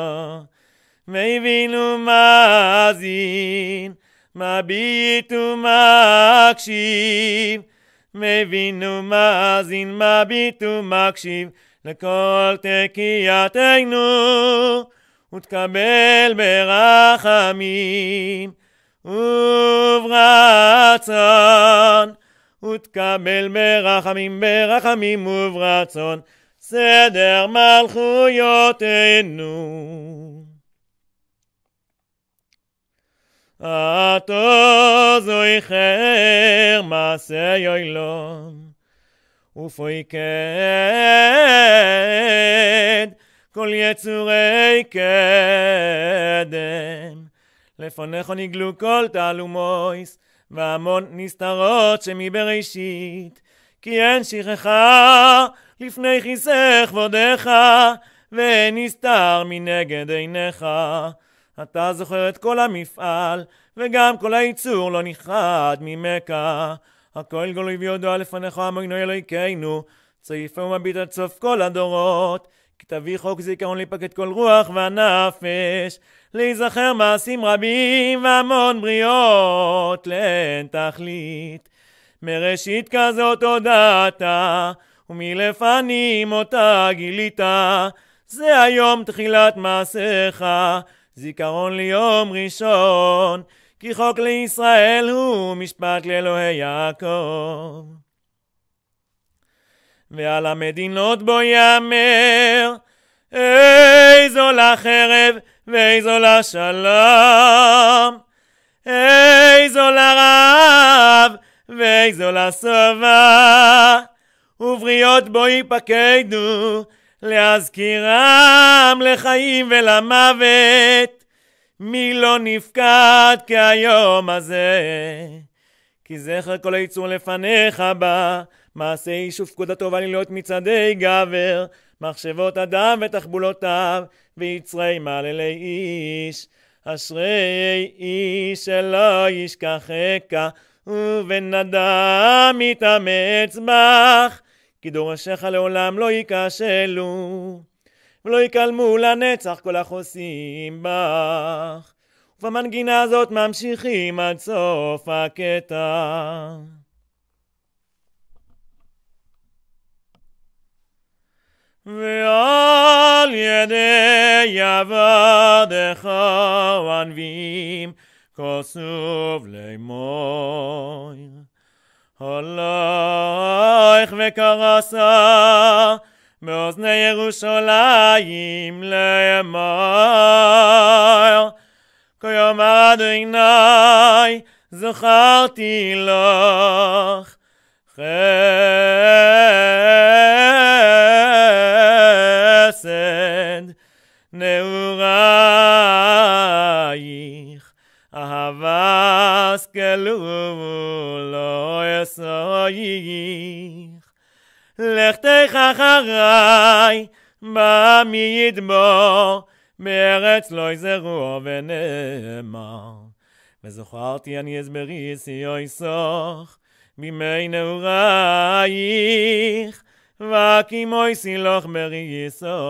והבינו מאזין, מביט ומקשיב. מבין ומאזין, מביט ומקשיב לכל תקיעתנו, ותקבל ברחמים וברצון, ותקבל ברחמים, ברחמים וברצון, סדר מלכויותנו. עתו זוי חר מעשה יוילום, ופוי קד כל יצורי קדם. לפניך נגלו כל תעלומויס, והמון נסתרות שמבראשית, כי אין שכחה לפני כיסא כבודך, ונסתר מנגד עיניך. אתה זוכר את כל המפעל, וגם כל הייצור לא נכחד ממכה. הכל גלוי ויודוע לפניך אמרנו אלוהיכנו, צעיף ומביט עד סוף כל הדורות. כי תביא חוק זיכרון להיפקד כל רוח והנפש, להיזכר מעשים רבים והמון בריות לאין תכלית. מראשית כזאת הודעת, ומלפנים אותה גילית, זה היום תחילת מעשיך. זיכרון ליום ראשון, כי חוק לישראל הוא משפט לאלוהי יעקב. ועל המדינות בו יאמר, איזו לחרב ואיזו לשלום, איזו לרעב ואיזו לשובע, ובריות בו יפקדו, להזכירם לחיים ולמוות, מי לא נפקד כהיום הזה? כי זכר כל היצור לפניך בא, מעשה איש ופקודתו ללהיות מצעדי גבר, מחשבות אדם ותחבולותיו, ויצרי מעללי איש. אשרי איש שלא ישכחך, ובן אדם יתאמץ בך. כי דורשיך לעולם לא ייכשלו, ולא ייכלמו לנצח כל החוסים בך. ובמנגינה הזאת ממשיכים עד סוף הקטע. ועל ידי עבדך ענבים כוסוב לאמור הלך וקרסה מאוזני ירושלים לימר כי אמר אדוני זכרתי לך חסד נאורייך אהבה סקלולה besoyich lecht ich acharay ba midmo meretz loy zeru venema mezochart yani ezmeri siyoy soch mi mein urayich va siloch meri yeso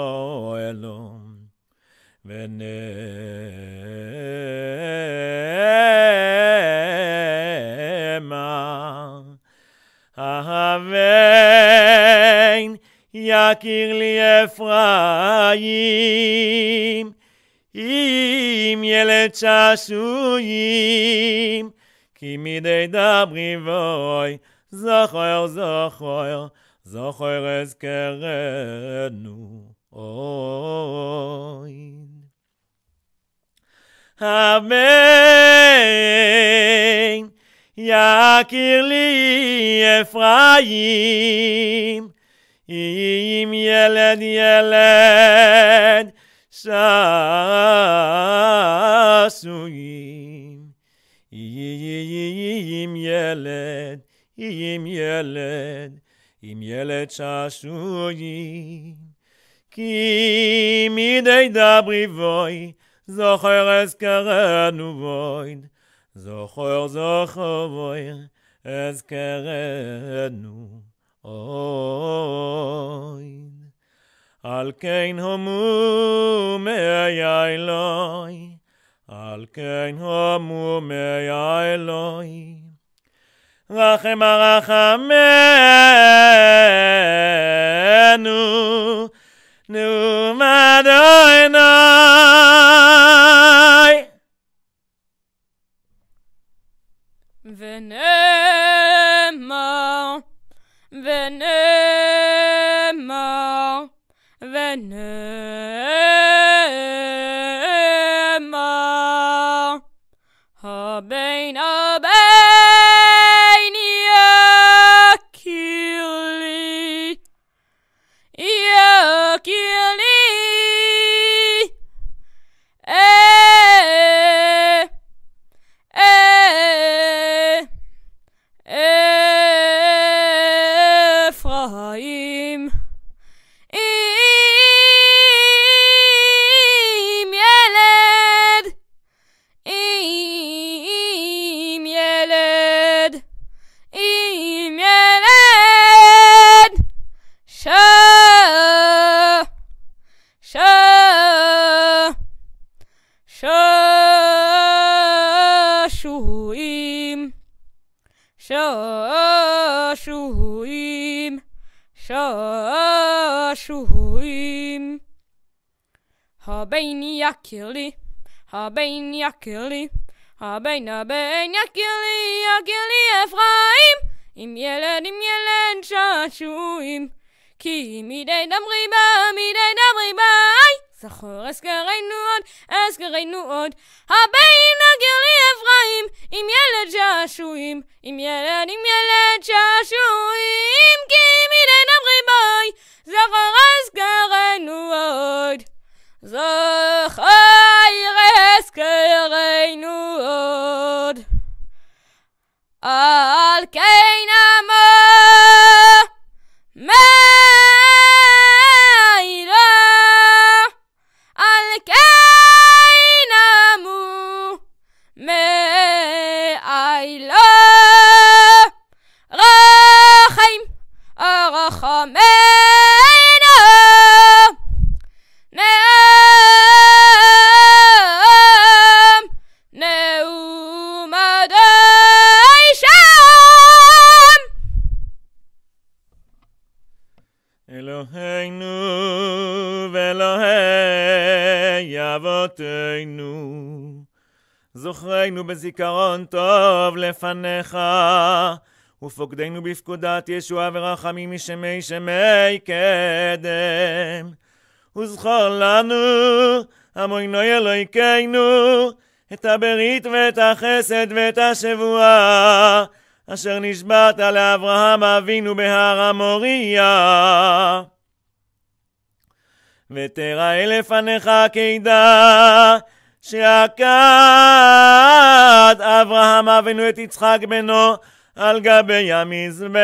אהבן יקיר לי אפרים אם ילד שעשויים כי מדי דברי בוי זוכר זוכר זוכר אזכרנו אוי אהבן ‫יאקיר לי אפראים, ‫אי אם ילד ילד שעשויים. ‫אי אם ילד, אי אם ילד, ‫אי אם ילד שעשויים. ‫כי מדי דברי וואי, זוכר אז קרענו זוכר זוכר בוי, אז קרנו אין אל כן הומו מי אלוי אל כן הומו מי אלוי רחם הרחמנו נו מדוי נוי Venemo, venemo, venemo. הבן יקר לי, הבן הבן יקר לי, יקר לי אפרים, עם ילד עם ילד שעשועים. כי מדי דמרי בה, מדי דמרי ביי, זכור אזכרנו עוד, אזכרנו עוד. הבן יקר לי אפרים, עם ילד שעשועים, עם ילד עם ילד שעשועים, כי מדי דמרי ביי, זכור אזכרנו עוד. זכור Kerenu od Al Kaina זוכרנו בזיכרון טוב לפניך. ופוקדנו בפקודת ישועה ורחמים משמי שמי קדם. וזכור לנו, המוינו אלוהיכנו, את הברית ואת החסד ואת השבועה, אשר נשבעת לאברהם אבינו בהר המוריה. ותראה לפניך כידה שעקד אברהם אבינו את יצחק בנו על גבי המזבח,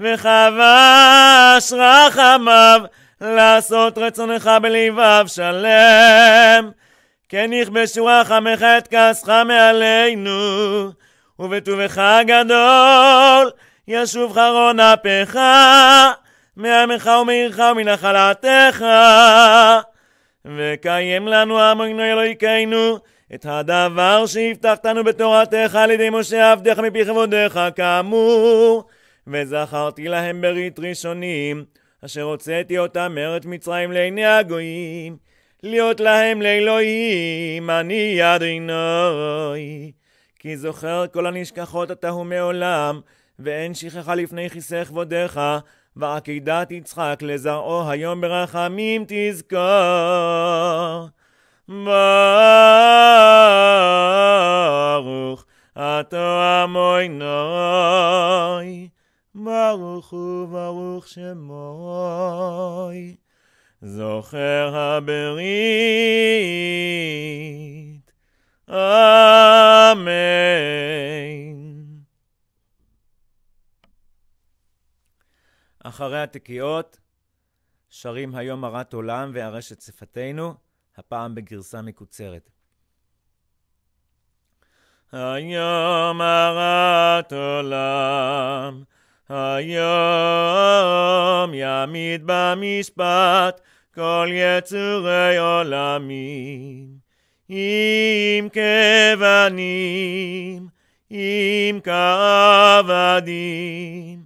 וחבש רחמיו לעשות רצונך בלבב שלם. כן יכבשו רחמך את כעסך מעלינו, ובטובך הגדול ישוב חרון אפיך, מעמך ומעירך ומנחלתך. וקיים לנו אמרנו אלוהיכנו את הדבר שהבטחתנו בתורתך על ידי משה עבדך מפי כבודך כאמור. וזכרתי להם ברית ראשונים, אשר הוצאתי אותם מארץ מצרים לעיני הגויים, להיות להם לאלוהים, אני יד עינוי. כי זוכר כל הנשכחות אתה הוא מעולם, ואין שכחה לפני כיסא כבודך ועקידת יצחק לזרעו היום ברחמים תזכור. ברוך אתה נוי, ברוך הוא ברוך שמוי. זוכר הברית, אמן. אחרי התקיעות, שרים היום הרת עולם וארשת שפתנו, הפעם בגרסה מקוצרת. היום הרת עולם, היום יעמיד במשפט כל יצורי עולמים. עם כבנים, עם כעבדים,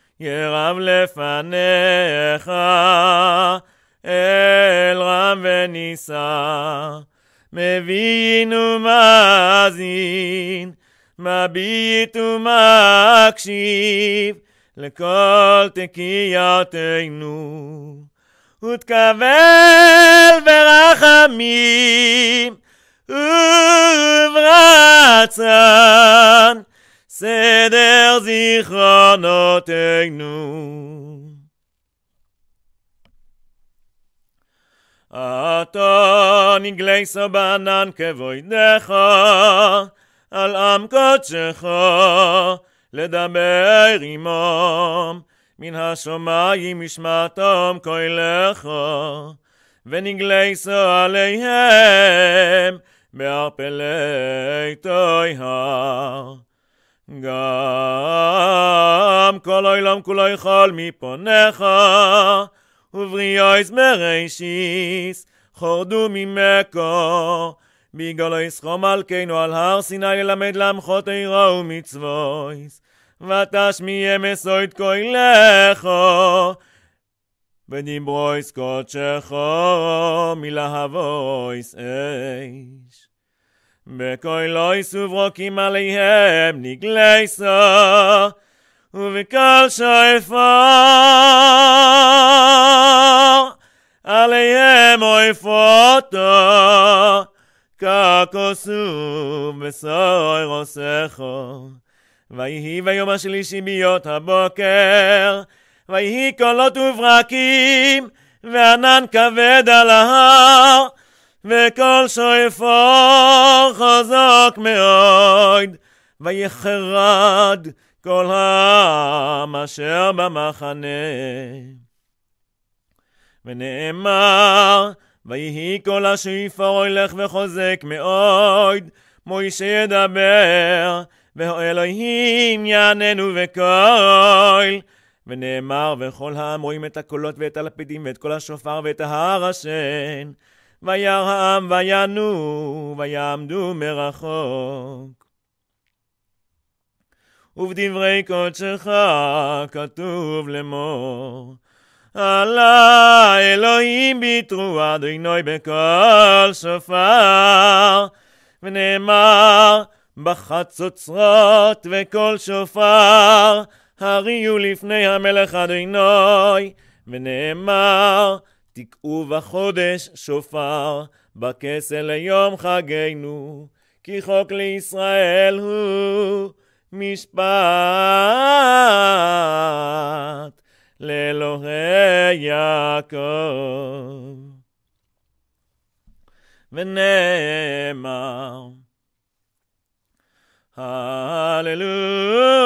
ירב לפניך, אל רם ונישא. מבין ומאזין, מביט ומקשיב לכל תקיעתנו. ותקבל ברחמים וברצון סדר זיכרונותינו. אתה נגלייסו בענן כבוידך, על עם קודשך, לדבר עמם, מן השמיים ישמעתם קולך, ונגלי עליהם, בערפלי תוי גם כל הילם כולי חל מפונך ובריאו יזמר אישיס חורדו ממקו ביגולו יסחום על כינו על הר סיני ללמד למחות אירו ומצבו יס ותשמי ימסו את כוי לכו ודיברו יסקות שכו מלהבו יסאיש בקוי לא איסו ורוקים עליהם נגלייסו, ובכל שאיפור, עליהם אויפותו, כעקוסו וסוי רוסחו. ואי היא ביום השלישי ביות הבוקר, ואי קולות וברקים, וענן כבד על ההר, וכל שופר חזק מאוד, ויחרד כל העם אשר במחנה. ונאמר, ויהי כל השופר הולך וחוזק מאוד, מוישה ידבר, ואלוהים יעננו וקול. ונאמר, וכל העם רואים את הקולות ואת הלפידים ואת כל השופר ואת ההר השן. העם וינו, ויעמדו מרחוק. ובדברי קודשך כתוב לאמור, עלה אלוהים ביטרו אדוני בכל שופר, ונאמר בחצוצרות וקול שופר, הריו לפני המלך אדוני, ונאמר תקעו בחודש שופר, בכסל ליום חגנו, כי חוק לישראל הוא משפט לאלוהי יעקב. ונאמר, הללויה,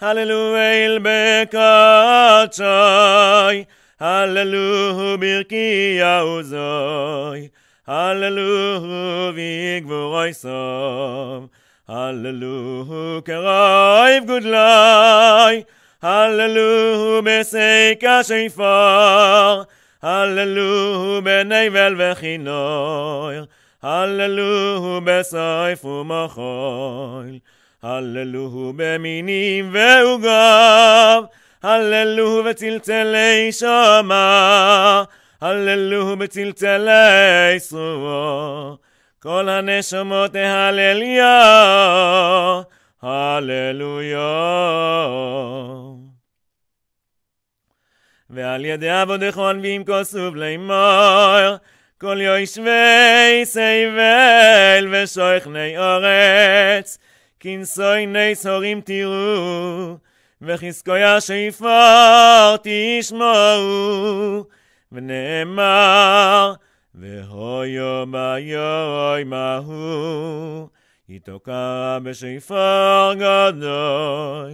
הללויה אל בקדשי, הללו הוא ברקי יעוזוי, הללו הוא ויגבורי סוב, הללו הוא קרוי וגודלוי, הללו הוא בסייקה שייפר, הללו הוא בניוול וחינוי, הללו הוא בסייפ ומחוי, הללו במינים ועוגב, הללו בצלצלי שמע, הללו בצלצלי שרועו, כל הנשמות תהלליו, הללויו. ועל ידי עבודך ענבים כוסוף לאמור, כל יושבי סבל ושוכני אורץ, כנסוי נס הורים תראו. וחזקויה שיפר תשמעו, ונאמר, והויו ביוי מהו, יתוקע בשיפר גדול,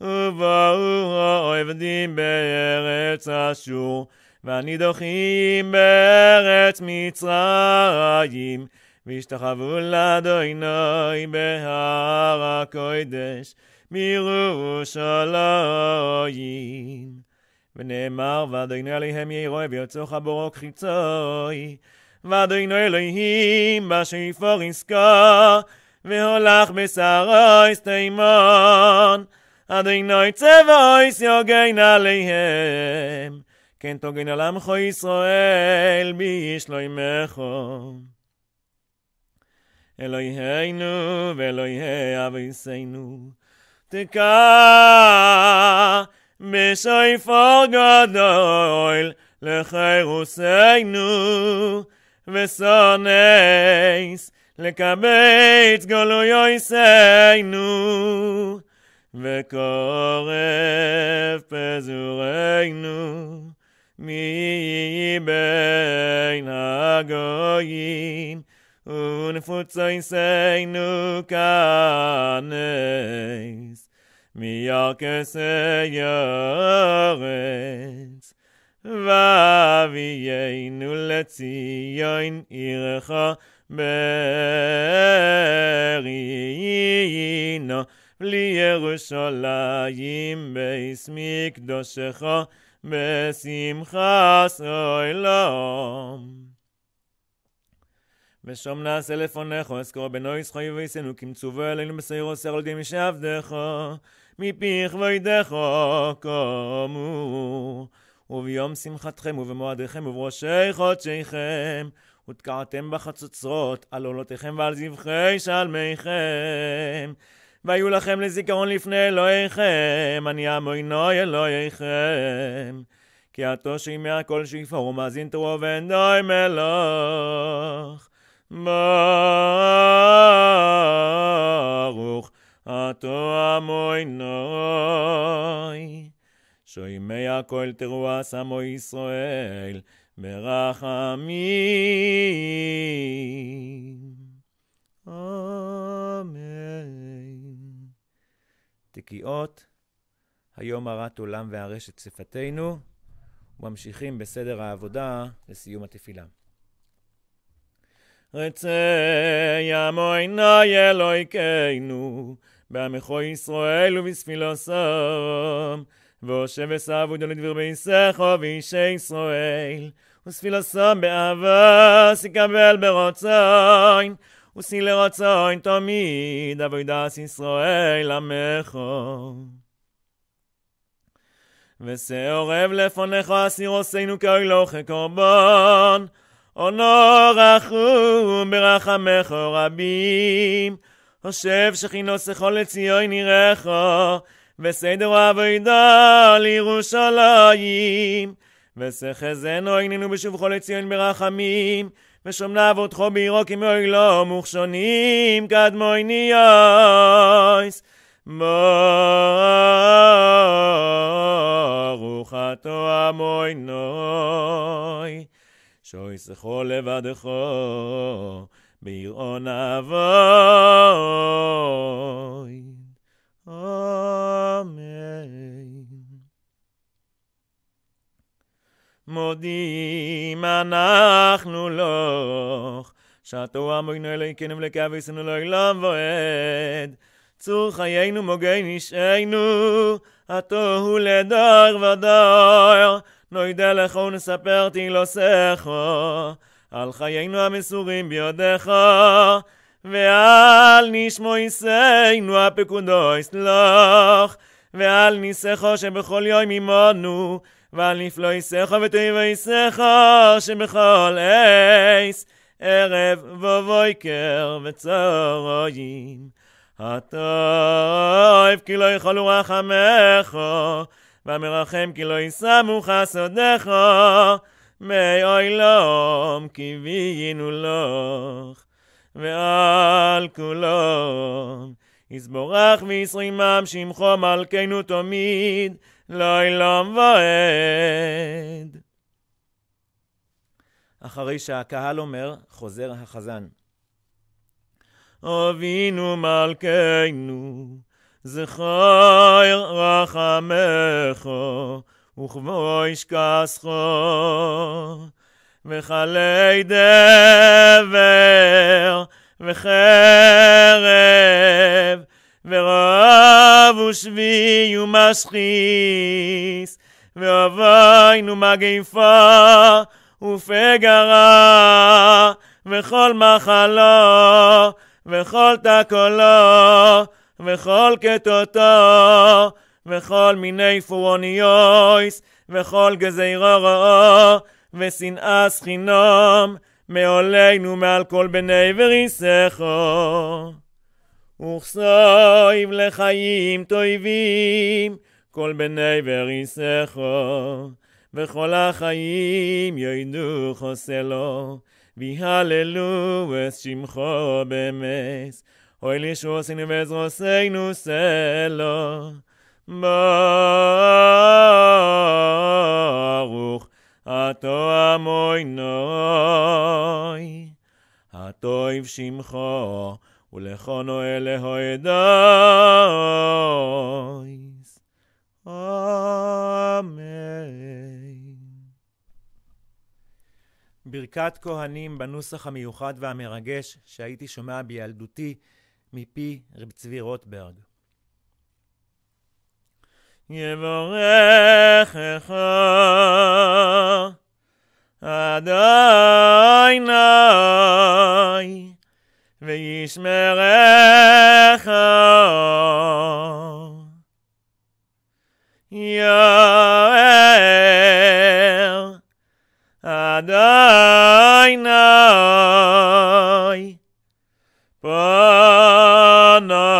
ובאו העבדים בארץ אשור, והנידוחים בארץ מצרים, והשתחוו לאדוני בהר הקודש. מירושלים ונאמר ודאינו אליהם יירוי ויוצאו חבורו קחיצוי ודאינו אלוהים בשיפור עסקו והולך בשרו הסתימון ודאינו יצאו יסיוגן עליהם כן תוגן על עמכו ישראל מי יש לו אלוהינו ואלוהי אבי תקא מסייפר גדול לחירוסנו וסונס לקבץ גלוי אויסנו וקורף פזורנו מי בין הגויים un futz ein sein nu kanes mi ok se yores va vi ye nu let si yein kha li yerushalayim ושום נעשה לפונכו, אזכור בנו ישחוי וישנו, כמצוו אלינו בשעיר שער על ידי מי שעבדך, מפיך וידך קומו. וביום שמחתכם ובמועדיכם ובראשי חודשיכם, ותקעתם בחצוצרות על עולותיכם ועל זבחי שלמיכם. והיו לכם לזיכרון לפני אלוהיכם, אני המוינוי אלוהיכם. כי עתו שימי הכל שיפור ומאזין תרו ואין די מלוך. ברוך אתו המוינוי. שוימי הכל תרועס עמו ישראל ברחמים. אמן. תקיעות, היום הרת עולם וארשת שפתנו, וממשיכים בסדר העבודה לסיום התפילה. רצה ימוי נוי קיינו בעמכו ישראל ובספילו סום, ואושב וסבו דו לדביר בישכו ואישי ישראל, וספילו סום באהבה, סיקבל ברוצוין, וסי לרוצוין תמיד, אבוי דס ישראל עמכו. ושאורב לפונך אסיר עושינו כאוי לוכה עונו רחום ברחמך רבים. חושב שכינוס לכל לציון נירךו, וסדר אבוידו לירושלים. ושחזנו עינינו בשובכו לציון ברחמים, ושומנה עבודך בעירו כמוי לא מוכשונים קדמוי ניוס. ברוך אתה נוי. שויס חול ודחו ביראון אבוי מודים אנחנו לוח שאתו אמוינו אלי כנם לקה ויסנו לא אילם ועד צור חיינו מוגי נשאינו אתו הוא לדר ודר נוי לך ונספר תגלוסך, על חיינו המסורים ביודך, ועל נשמו יישאנו הפקודו יסלוח, ועל ניסךו שבכל יום עמנו, ועל נפלו יישךו ותאיבו יישךו שבכל עש, ערב ובויקר וצהריים. הטוב כי לא יכלו רחמך, ומרחם כי לא ישמו חסודך, מי אוי לום, כי בינו לך, ועל כולם. יסבורך וישרימם שמחו מלכנו תמיד, לא אילום ועד. אחרי שהקהל אומר, חוזר החזן. אבינו מלכנו, זכר רחמך, וכבויש כסחו, וכלי דבר, וחרב, ורב ושבי ומשחיס, ואוהבינו מגיפה, ופגרה, וכל מחלו, וכל תקולו, וכל כתותו, וכל מיני פורניויס, וכל גזירו רעו, ושנאה סחינום, מעולנו מעל כל בני וריסכו. וכסויב לחיים תויבים, כל בני וריסכו, וכל החיים ידעו חוסלו, ויהללו את שמחו במס. אוי לישועשינו עשינו סלו. ברוך אתו המוינוי, הטוב שמחו, ולכונו אלוהי דויס. אמן. ברכת כהנים בנוסח המיוחד והמרגש שהייתי שומע בילדותי מפי רב צבי רוטברג. יבורך יברכך אדוני וישמרך יאר אדוני Banana.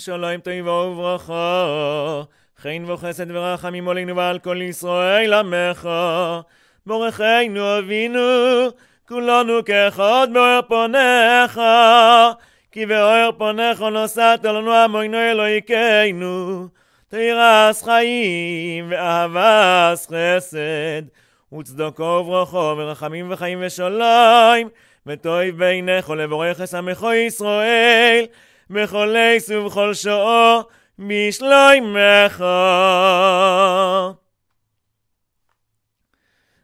שלום תיבואו וברכו. חן וחסד ורחמים עולנו ועל כל ישראל עמך. בורכנו אבינו, כולנו כאחד באור פניך. כי באור פניך נוסעת לנו עמנו אלוהיכנו. תירס חיים ואהבס חסד. וצדוקו וברכו ורחמים וחיים ושלום. וטוב בעיניך ולבורך אסמכו ישראל. בכל עיס ובכל שואו, בשלוימך.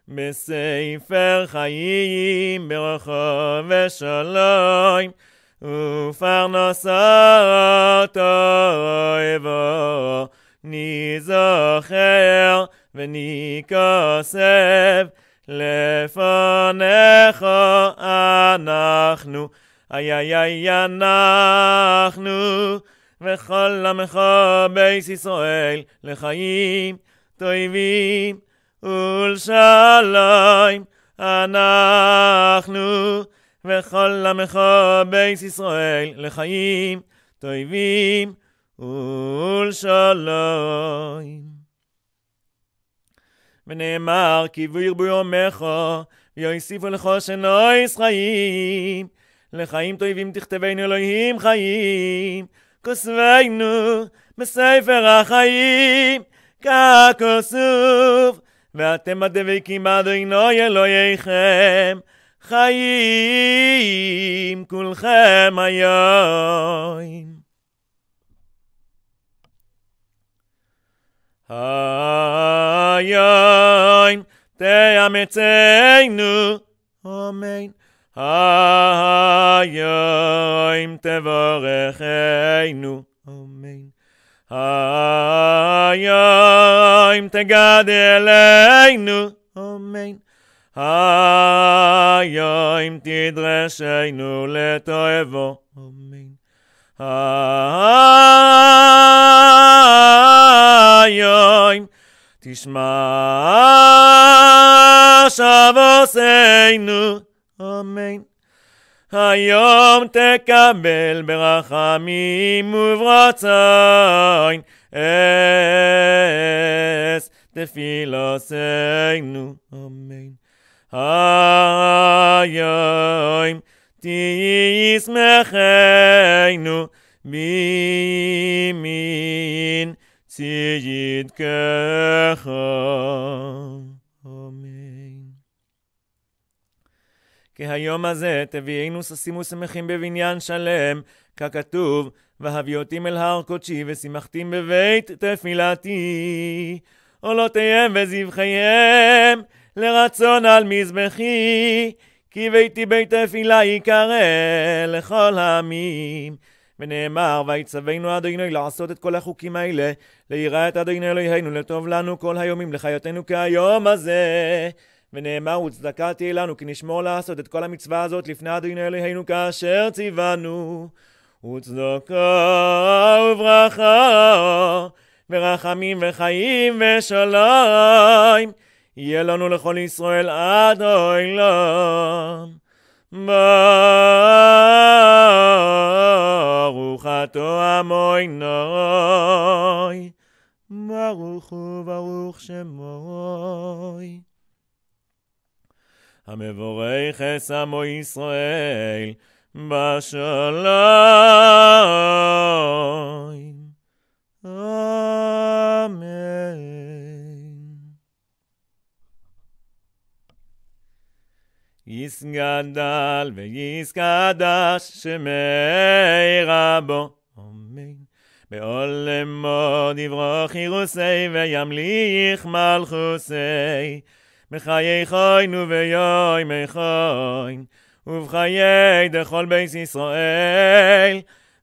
בספר חיים, ברחוב ושלום, ופרנסות אויבו, ניזוכר ונכסף, לפניך אנחנו איי איי איי אנחנו וכל עמך בייס ישראל לחיים טובים ולשלום אנחנו וכל עמך בייס ישראל לחיים טובים ולשלום. ונאמר כי וירבו יומך ויוסיפו לך שנוי ישראל לחיים טובים תכתבנו אלוהים חיים כוסבנו בספר החיים ככוסוף ואתם הדבקים אדוינו אלוהיכם חיים כולכם היום היום תאמצנו אמן היום תברכנו, אמן. היום תגדלנו, אמן. היום תדרשנו לתועבו, אמן. היום תשמע שבוסנו, Amen. Hayom te kamel berachaim v'ratzain. Es de filosofein. Amen. Hayom ti ismechaynu כי היום הזה תביאנו ששים ושמחים בבניין שלם, ככתוב, והביאותים אל הר קודשי ושמחתים בבית תפילתי. עולותיהם וזבחיהם לרצון על מזבחי, כי ביתי בית תפילה ייקרא לכל העמים. ונאמר, ויצווינו אדוני לעשות את כל החוקים האלה, ליראה את אדוני אלוהינו, לטוב לנו כל היומים, לחיותנו כהיום הזה. ונאמר וצדקה תהיה לנו כי נשמור לעשות את כל המצווה הזאת לפני אדוני אלוהינו כאשר ציוונו וצדקה וברכה ורחמים וחיים ושלום יהיה לנו לכל ישראל עד עולם. ברוך אתה המוינוי ברוך הוא ברוך שמוי המבורך עמו ישראל בשלום. אמן. יסגדל ויסקדש שמי רבו. אמן. בעולמו דברוך ירוסי וימליך מלכוסי. בחיי חיינו ויוי מחיים, ובחיי דכל בייס ישראל,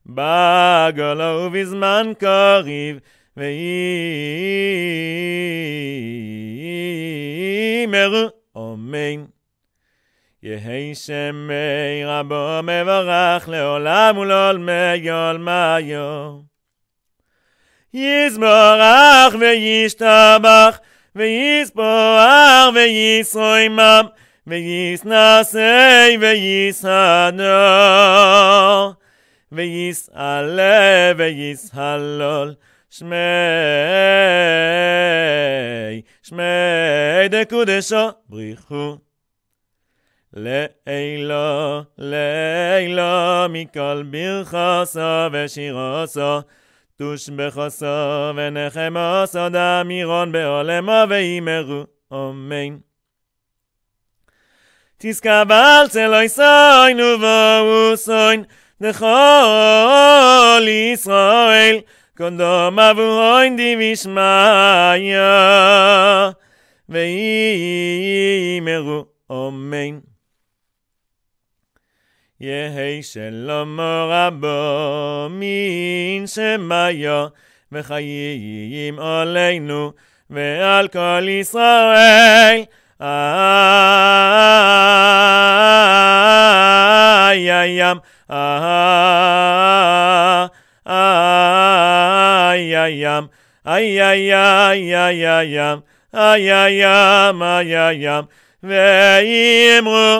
בגלו ובזמן קריב, ויאמר אמן. יהי שמי רבו מברך לעולם ולעולמי עולמיו. יזמורך וישתבח ויספור וישרו עמם, ויסנסי ויסהנור, ויסעלה ויסהלול, שמי, שמי דקודשו בריחו. לילו, לילו, מכל ברכוסו ושירוסו, דוש בחוסו ונחמו סוד אמירון בעולמו ואימרו, אמן. תזכבל צלוי סוין ובואו סוין, דכל ישראל, קונדום אבוהוין דיבישמיה, ואימרו, אמן. יהי שלום רבו מן שמיה, וחיים עלינו ועל כל ישראל. איי-ים, איי-ים, איי-ים, איי-ים, איי-ים, ואמרו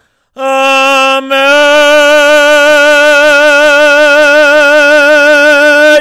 Amen.